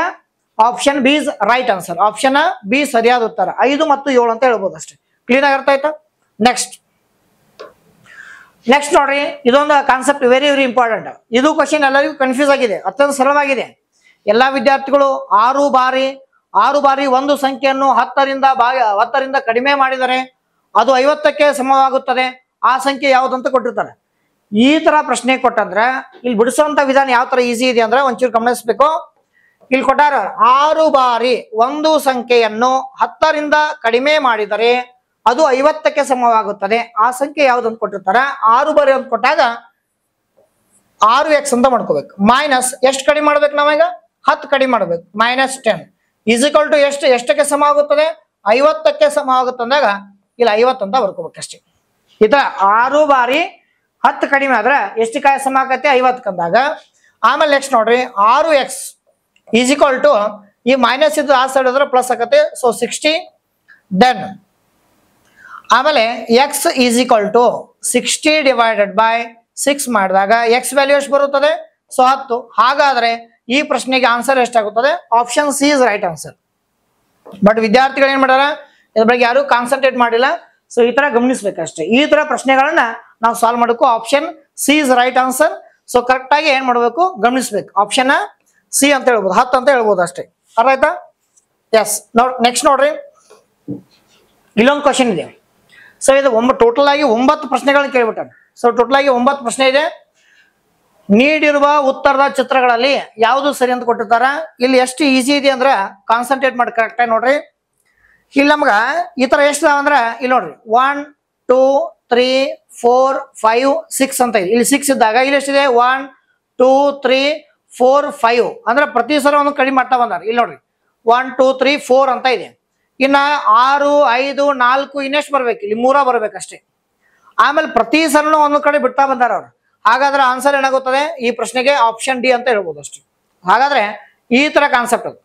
option B is right answer option B ಸರಿಯಾದ ಉತ್ತರ ಐದು ಮತ್ತು ಏಳು ಅಂತ ಹೇಳ್ಬೋದು ಅಷ್ಟೇ ಕ್ಲೀನ್ ಆಗಿರ್ತಾ ನೆಕ್ಸ್ಟ್ ನೆಕ್ಸ್ಟ್ ನೋಡ್ರಿ ಇದೊಂದು ಕಾನ್ಸೆಪ್ಟ್ ವೆರಿ ವೆರಿ ಇಂಪಾರ್ಟೆಂಟ್ ಇದು ಕ್ವಶನ್ ಎಲ್ಲರಿಗೂ ಕನ್ಫ್ಯೂಸ್ ಆಗಿದೆ ಅತ್ಯಂತ ಸರಳವಾಗಿದೆ ಎಲ್ಲ ವಿದ್ಯಾರ್ಥಿಗಳು ಆರು ಬಾರಿ ಆರು ಬಾರಿ ಒಂದು ಸಂಖ್ಯೆಯನ್ನು ಹತ್ತರಿಂದ ಭಾಗ ಹತ್ತರಿಂದ ಕಡಿಮೆ ಮಾಡಿದರೆ ಅದು ಐವತ್ತಕ್ಕೆ ಸಮವಾಗುತ್ತದೆ ಆ ಸಂಖ್ಯೆ ಯಾವುದಂತ ಕೊಟ್ಟಿರ್ತಾರೆ ಈ ತರ ಪ್ರಶ್ನೆ ಕೊಟ್ಟಂದ್ರೆ ಇಲ್ಲಿ ಬಿಡಿಸುವಂತ ವಿಧಾನ ಯಾವ ತರ ಈಸಿ ಇದೆ ಅಂದ್ರೆ ಒಂಚೂರು ಗಮನಿಸಬೇಕು ಇಲ್ಲಿ ಕೊಟ್ಟಾರ ಆರು ಬಾರಿ ಒಂದು ಸಂಖ್ಯೆಯನ್ನು ಹತ್ತರಿಂದ ಕಡಿಮೆ ಮಾಡಿದರೆ ಅದು ಐವತ್ತಕ್ಕೆ ಸಮವಾಗುತ್ತದೆ ಆ ಸಂಖ್ಯೆ ಯಾವ್ದು ಅಂತ ಕೊಟ್ಟಿರ್ತಾರ ಆರು ಬಾರಿ ಅಂತ ಕೊಟ್ಟಾಗ ಆರು ಎಕ್ಸ್ ಅಂತ ಮಾಡ್ಕೋಬೇಕು ಮೈನಸ್ ಎಷ್ಟು ಕಡಿಮೆ ಮಾಡ್ಬೇಕು ನಾವೀಗ ಹತ್ತು ಕಡಿಮೆ ಮಾಡ್ಬೇಕು ಮೈನಸ್ ಟೆನ್ ಇಸಿಕಲ್ ಟು ಎಷ್ಟು ಎಷ್ಟಕ್ಕೆ ಸಮ ಆಗುತ್ತದೆ ಐವತ್ತಕ್ಕೆ ಸಮ ಆಗುತ್ತೆ ಅಂದಾಗ ಇಲ್ಲಿ ಐವತ್ತಂತ ಅಷ್ಟೇ ಈ ತರ ಆರು ಬಾರಿ ಹತ್ತು ಕಡಿಮೆ ಆದ್ರೆ ಎಷ್ಟು ಕಾಯ ಸಮ ಆಗತ್ತೆ ಅಂದಾಗ ಆಮೇಲೆ ನೆಕ್ಸ್ಟ್ ನೋಡ್ರಿ ಆರು ಎಕ್ಸ್ ಈಸ್ ಟು ಈ ಮೈನಸ್ ಇದು ಆ ಸೈಡ್ ಹೋದ್ರೆ ಪ್ಲಸ್ ಆಗತ್ತೆ ಸೊ ಸಿಕ್ಸ್ಟಿ ದೆನ್ ಆಮೇಲೆ X is equal to sixty divided by six ಮಾಡಿದಾಗ ಎಕ್ಸ್ ವ್ಯಾಲ್ಯೂ ಎಷ್ಟು ಬರುತ್ತದೆ ಸೊ ಹತ್ತು ಹಾಗಾದ್ರೆ ಈ ಪ್ರಶ್ನೆಗೆ ಆನ್ಸರ್ ಎಷ್ಟಾಗುತ್ತದೆ option C is right answer but ವಿದ್ಯಾರ್ಥಿಗಳು ಏನ್ ಮಾಡ್ಯಾರ ಇದ್ರ ಬಗ್ಗೆ ಯಾರು ಕಾನ್ಸಂಟ್ರೇಟ್ ಮಾಡಿಲ್ಲ ಸೊ ಈ ತರ ಗಮನಿಸ್ಬೇಕಷ್ಟೇ ಈ ತರ ಪ್ರಶ್ನೆಗಳನ್ನ ನಾವು ಸಾಲ್ವ್ ಮಾಡಬೇಕು option C is right answer so correct ಆಗಿ ಏನ್ ಮಾಡಬೇಕು ಗಮನಿಸ್ಬೇಕು ಆಪ್ಷನ್ ಸಿ ಅಂತ ಹೇಳ್ಬೋದು ಹತ್ತು ಅಂತ ಹೇಳ್ಬೋದು ಅಷ್ಟೇ ಅರ್ಥ ಆಯ್ತಾ ಎಸ್ ನೋಡ್ ನೆಕ್ಸ್ಟ್ ನೋಡ್ರಿ ಇಲ್ಲೊಂದು ಕ್ವಶನ್ ಇದೆ ಸೊ ಇದು ಒಂಬ ಟೋಟಲ್ ಆಗಿ ಒಂಬತ್ತು ಪ್ರಶ್ನೆಗಳನ್ನ ಕೇಳಿಬಿಟ್ಟಾನೆ ಸೊ ಟೋಟಲ್ ಆಗಿ ಒಂಬತ್ತು ಪ್ರಶ್ನೆ ಇದೆ ನೀಡಿರುವ ಉತ್ತರದ ಚಿತ್ರಗಳಲ್ಲಿ ಯಾವುದು ಸರಿ ಅಂತ ಕೊಟ್ಟಿರ್ತಾರ ಇಲ್ಲಿ ಎಷ್ಟು ಈಸಿ ಇದೆ ಅಂದ್ರೆ ಕಾನ್ಸಂಟ್ರೇಟ್ ಮಾಡಿ ಕರೆಕ್ಟಾಗಿ ನೋಡ್ರಿ ಇಲ್ಲಿ ನಮ್ಗೆ ಈ ತರ ಎಷ್ಟು ಅಂದ್ರೆ ಇಲ್ಲಿ ನೋಡ್ರಿ one two three four five six ಅಂತ ಇದೆ ಇಲ್ಲಿ ಸಿಕ್ಸ್ ಇದ್ದಾಗ ಇಲ್ಲಿ ಎಷ್ಟಿದೆ one two three four five ಅಂದ್ರೆ ಪ್ರತಿ ಸಲ ಒಂದು ಕಡಿಮೆ ಮಾಡ್ತಾ ಬಂದಾರ ಇಲ್ಲಿ ನೋಡ್ರಿ ಒನ್ ಟೂ ತ್ರೀ ಫೋರ್ ಅಂತ ಇದೆ ಇನ್ನ ಆರು ಐದು ನಾಲ್ಕು ಇನ್ನೆಷ್ಟು ಬರ್ಬೇಕು ಇಲ್ಲಿ ಮೂರ ಬರ್ಬೇಕಷ್ಟೇ ಆಮೇಲೆ ಪ್ರತಿ ಸಲನು ಒಂದು ಕಡೆ ಬಿಡ್ತಾ ಬಂದಾರ ಅವ್ರು ಹಾಗಾದ್ರೆ ಆನ್ಸರ್ ಏನಾಗುತ್ತದೆ ಈ ಪ್ರಶ್ನೆಗೆ ಆಪ್ಷನ್ ಡಿ ಅಂತ ಹೇಳ್ಬೋದು ಅಷ್ಟೇ ಹಾಗಾದ್ರೆ ಈ ತರ ಕಾನ್ಸೆಪ್ಟ್ ಅದು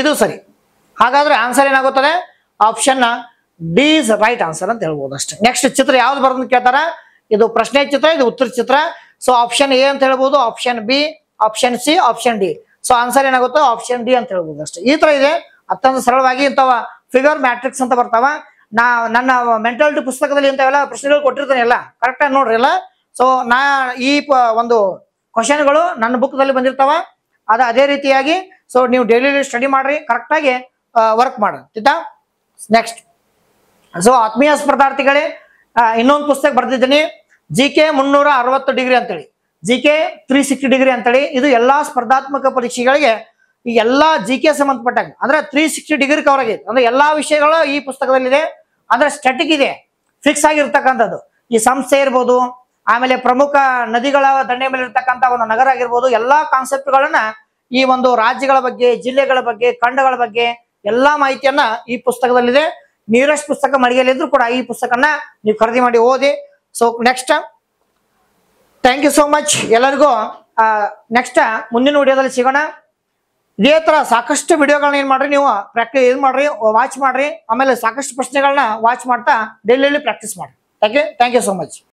ಇದು ಸರಿ ಹಾಗಾದ್ರೆ ಆನ್ಸರ್ ಏನಾಗುತ್ತದೆ option D is right answer ಅಂತ ಹೇಳ್ಬೋದು ಅಷ್ಟೆ ನೆಕ್ಸ್ಟ್ ಚಿತ್ರ ಯಾವ್ದು ಬರೋದ್ ಕೇಳ್ತಾರ ಇದು ಪ್ರಶ್ನೆ ಚಿತ್ರ ಇದು ಉತ್ತರ ಚಿತ್ರ ಸೊ ಆಪ್ಷನ್ ಎ ಅಂತ ಹೇಳ್ಬೋದು option B option C option D so answer ಏನಾಗುತ್ತೆ ಆಪ್ಷನ್ ಡಿ ಅಂತ ಹೇಳ್ಬೋದು ಅಷ್ಟೇ ಈ ತರ ಇದೆ ಅತ್ಯಂತ ಸರಳವಾಗಿ ಇಂಥವ ಫಿಗರ್ ಮ್ಯಾಟ್ರಿಕ್ಸ್ ಅಂತ ಬರ್ತಾವ ನಾ ನನ್ನ ಮೆಂಟಾಲಿಟಿ ಪುಸ್ತಕದಲ್ಲಿ ಇಂಥವೆಲ್ಲ ಪ್ರಶ್ನೆಗಳು ಕೊಟ್ಟಿರ್ತಾನೆ ಎಲ್ಲ ಆಗಿ ನೋಡ್ರಿ ಎಲ್ಲ ಸೊ ನಾ ಈ ಒಂದು ಕ್ವಶನ್ಗಳು ನನ್ನ ಬುಕ್ದಲ್ಲಿ ಬಂದಿರ್ತಾವ ಅದು ಅದೇ ರೀತಿಯಾಗಿ ಸೊ ನೀವು ಡೈಲಿ ಸ್ಟಡಿ ಮಾಡ್ರಿ ಕರೆಕ್ಟಾಗಿ ವರ್ಕ್ ಮಾಡ್ರಿ ನೆಕ್ಸ್ಟ್ ಸೊ ಆತ್ಮೀಯ ಸ್ಪರ್ಧಾರ್ಥಿಗಳೇ ಇನ್ನೊಂದು ಪುಸ್ತಕ ಬರ್ತಿದ್ದೀನಿ ಜಿ ಕೆ ಮುನ್ನೂರ ಅರವತ್ತು ಡಿಗ್ರಿ ಅಂತೇಳಿ G K three sixty degree ಅಂತೇಳಿ ಇದು ಎಲ್ಲಾ ಸ್ಪರ್ಧಾತ್ಮಕ ಪರೀಕ್ಷೆಗಳಿಗೆ ಈ ಎಲ್ಲ ಜಿ ಕೆ ಸಂಬಂಧಪಟ್ಟ ಅಂದ್ರೆ ತ್ರೀ ಸಿಕ್ಸ್ಟಿ ಡಿಗ್ರಿ ಕವರ್ ಆಗಿದೆ ಅಂದ್ರೆ ಎಲ್ಲಾ ವಿಷಯಗಳು ಈ ಪುಸ್ತಕದಲ್ಲಿದೆ ಅಂದ್ರೆ ಸ್ಟೆಟಿಕ್ ಇದೆ ಫಿಕ್ಸ್ ಆಗಿರ್ತಕ್ಕಂಥದ್ದು ಈ ಸಂಸ್ಥೆ ಇರ್ಬೋದು ಆಮೇಲೆ ಪ್ರಮುಖ ನದಿಗಳ ದಂಡೆ ಮೇಲೆ ಇರ್ತಕ್ಕಂಥ ಒಂದು ನಗರ ಆಗಿರ್ಬೋದು ಎಲ್ಲಾ ಕಾನ್ಸೆಪ್ಟ್ಗಳನ್ನ ಈ ಒಂದು ರಾಜ್ಯಗಳ ಬಗ್ಗೆ ಜಿಲ್ಲೆಗಳ ಬಗ್ಗೆ ಖಂಡಗಳ ಬಗ್ಗೆ ಎಲ್ಲಾ ಮಾಹಿತಿಯನ್ನ ಈ ಪುಸ್ತಕದಲ್ಲಿದೆ ನೀರಷ್ಟ್ ಪುಸ್ತಕ ಮಳಿಗೆಯಲ್ಲಿದ್ರು ಕೂಡ ಈ ಪುಸ್ತಕನ ನೀವು ಖರೀದಿ ಮಾಡಿ ಓದಿ so next thank you so much ಎಲ್ಲರಿಗೂ ನೆಕ್ಸ್ಟ್ ಮುಂದಿನ ವಿಡಿಯೋದಲ್ಲಿ ಸಿಗೋಣ ಇದೇ ತರ ಸಾಕಷ್ಟು ವಿಡಿಯೋಗಳನ್ನ ಏನ್ ಮಾಡ್ರಿ ನೀವು ಪ್ರಾಕ್ಟೀಸ್ ಏನ್ ಮಾಡ್ರಿ ವಾಚ್ ಮಾಡ್ರಿ ಆಮೇಲೆ ಸಾಕಷ್ಟು ಪ್ರಶ್ನೆಗಳನ್ನ ವಾಚ್ ಮಾಡ್ತಾ ಡೈಲಿ ಪ್ರಾಕ್ಟೀಸ್ ಮಾಡ್ರಿ okay thank you so much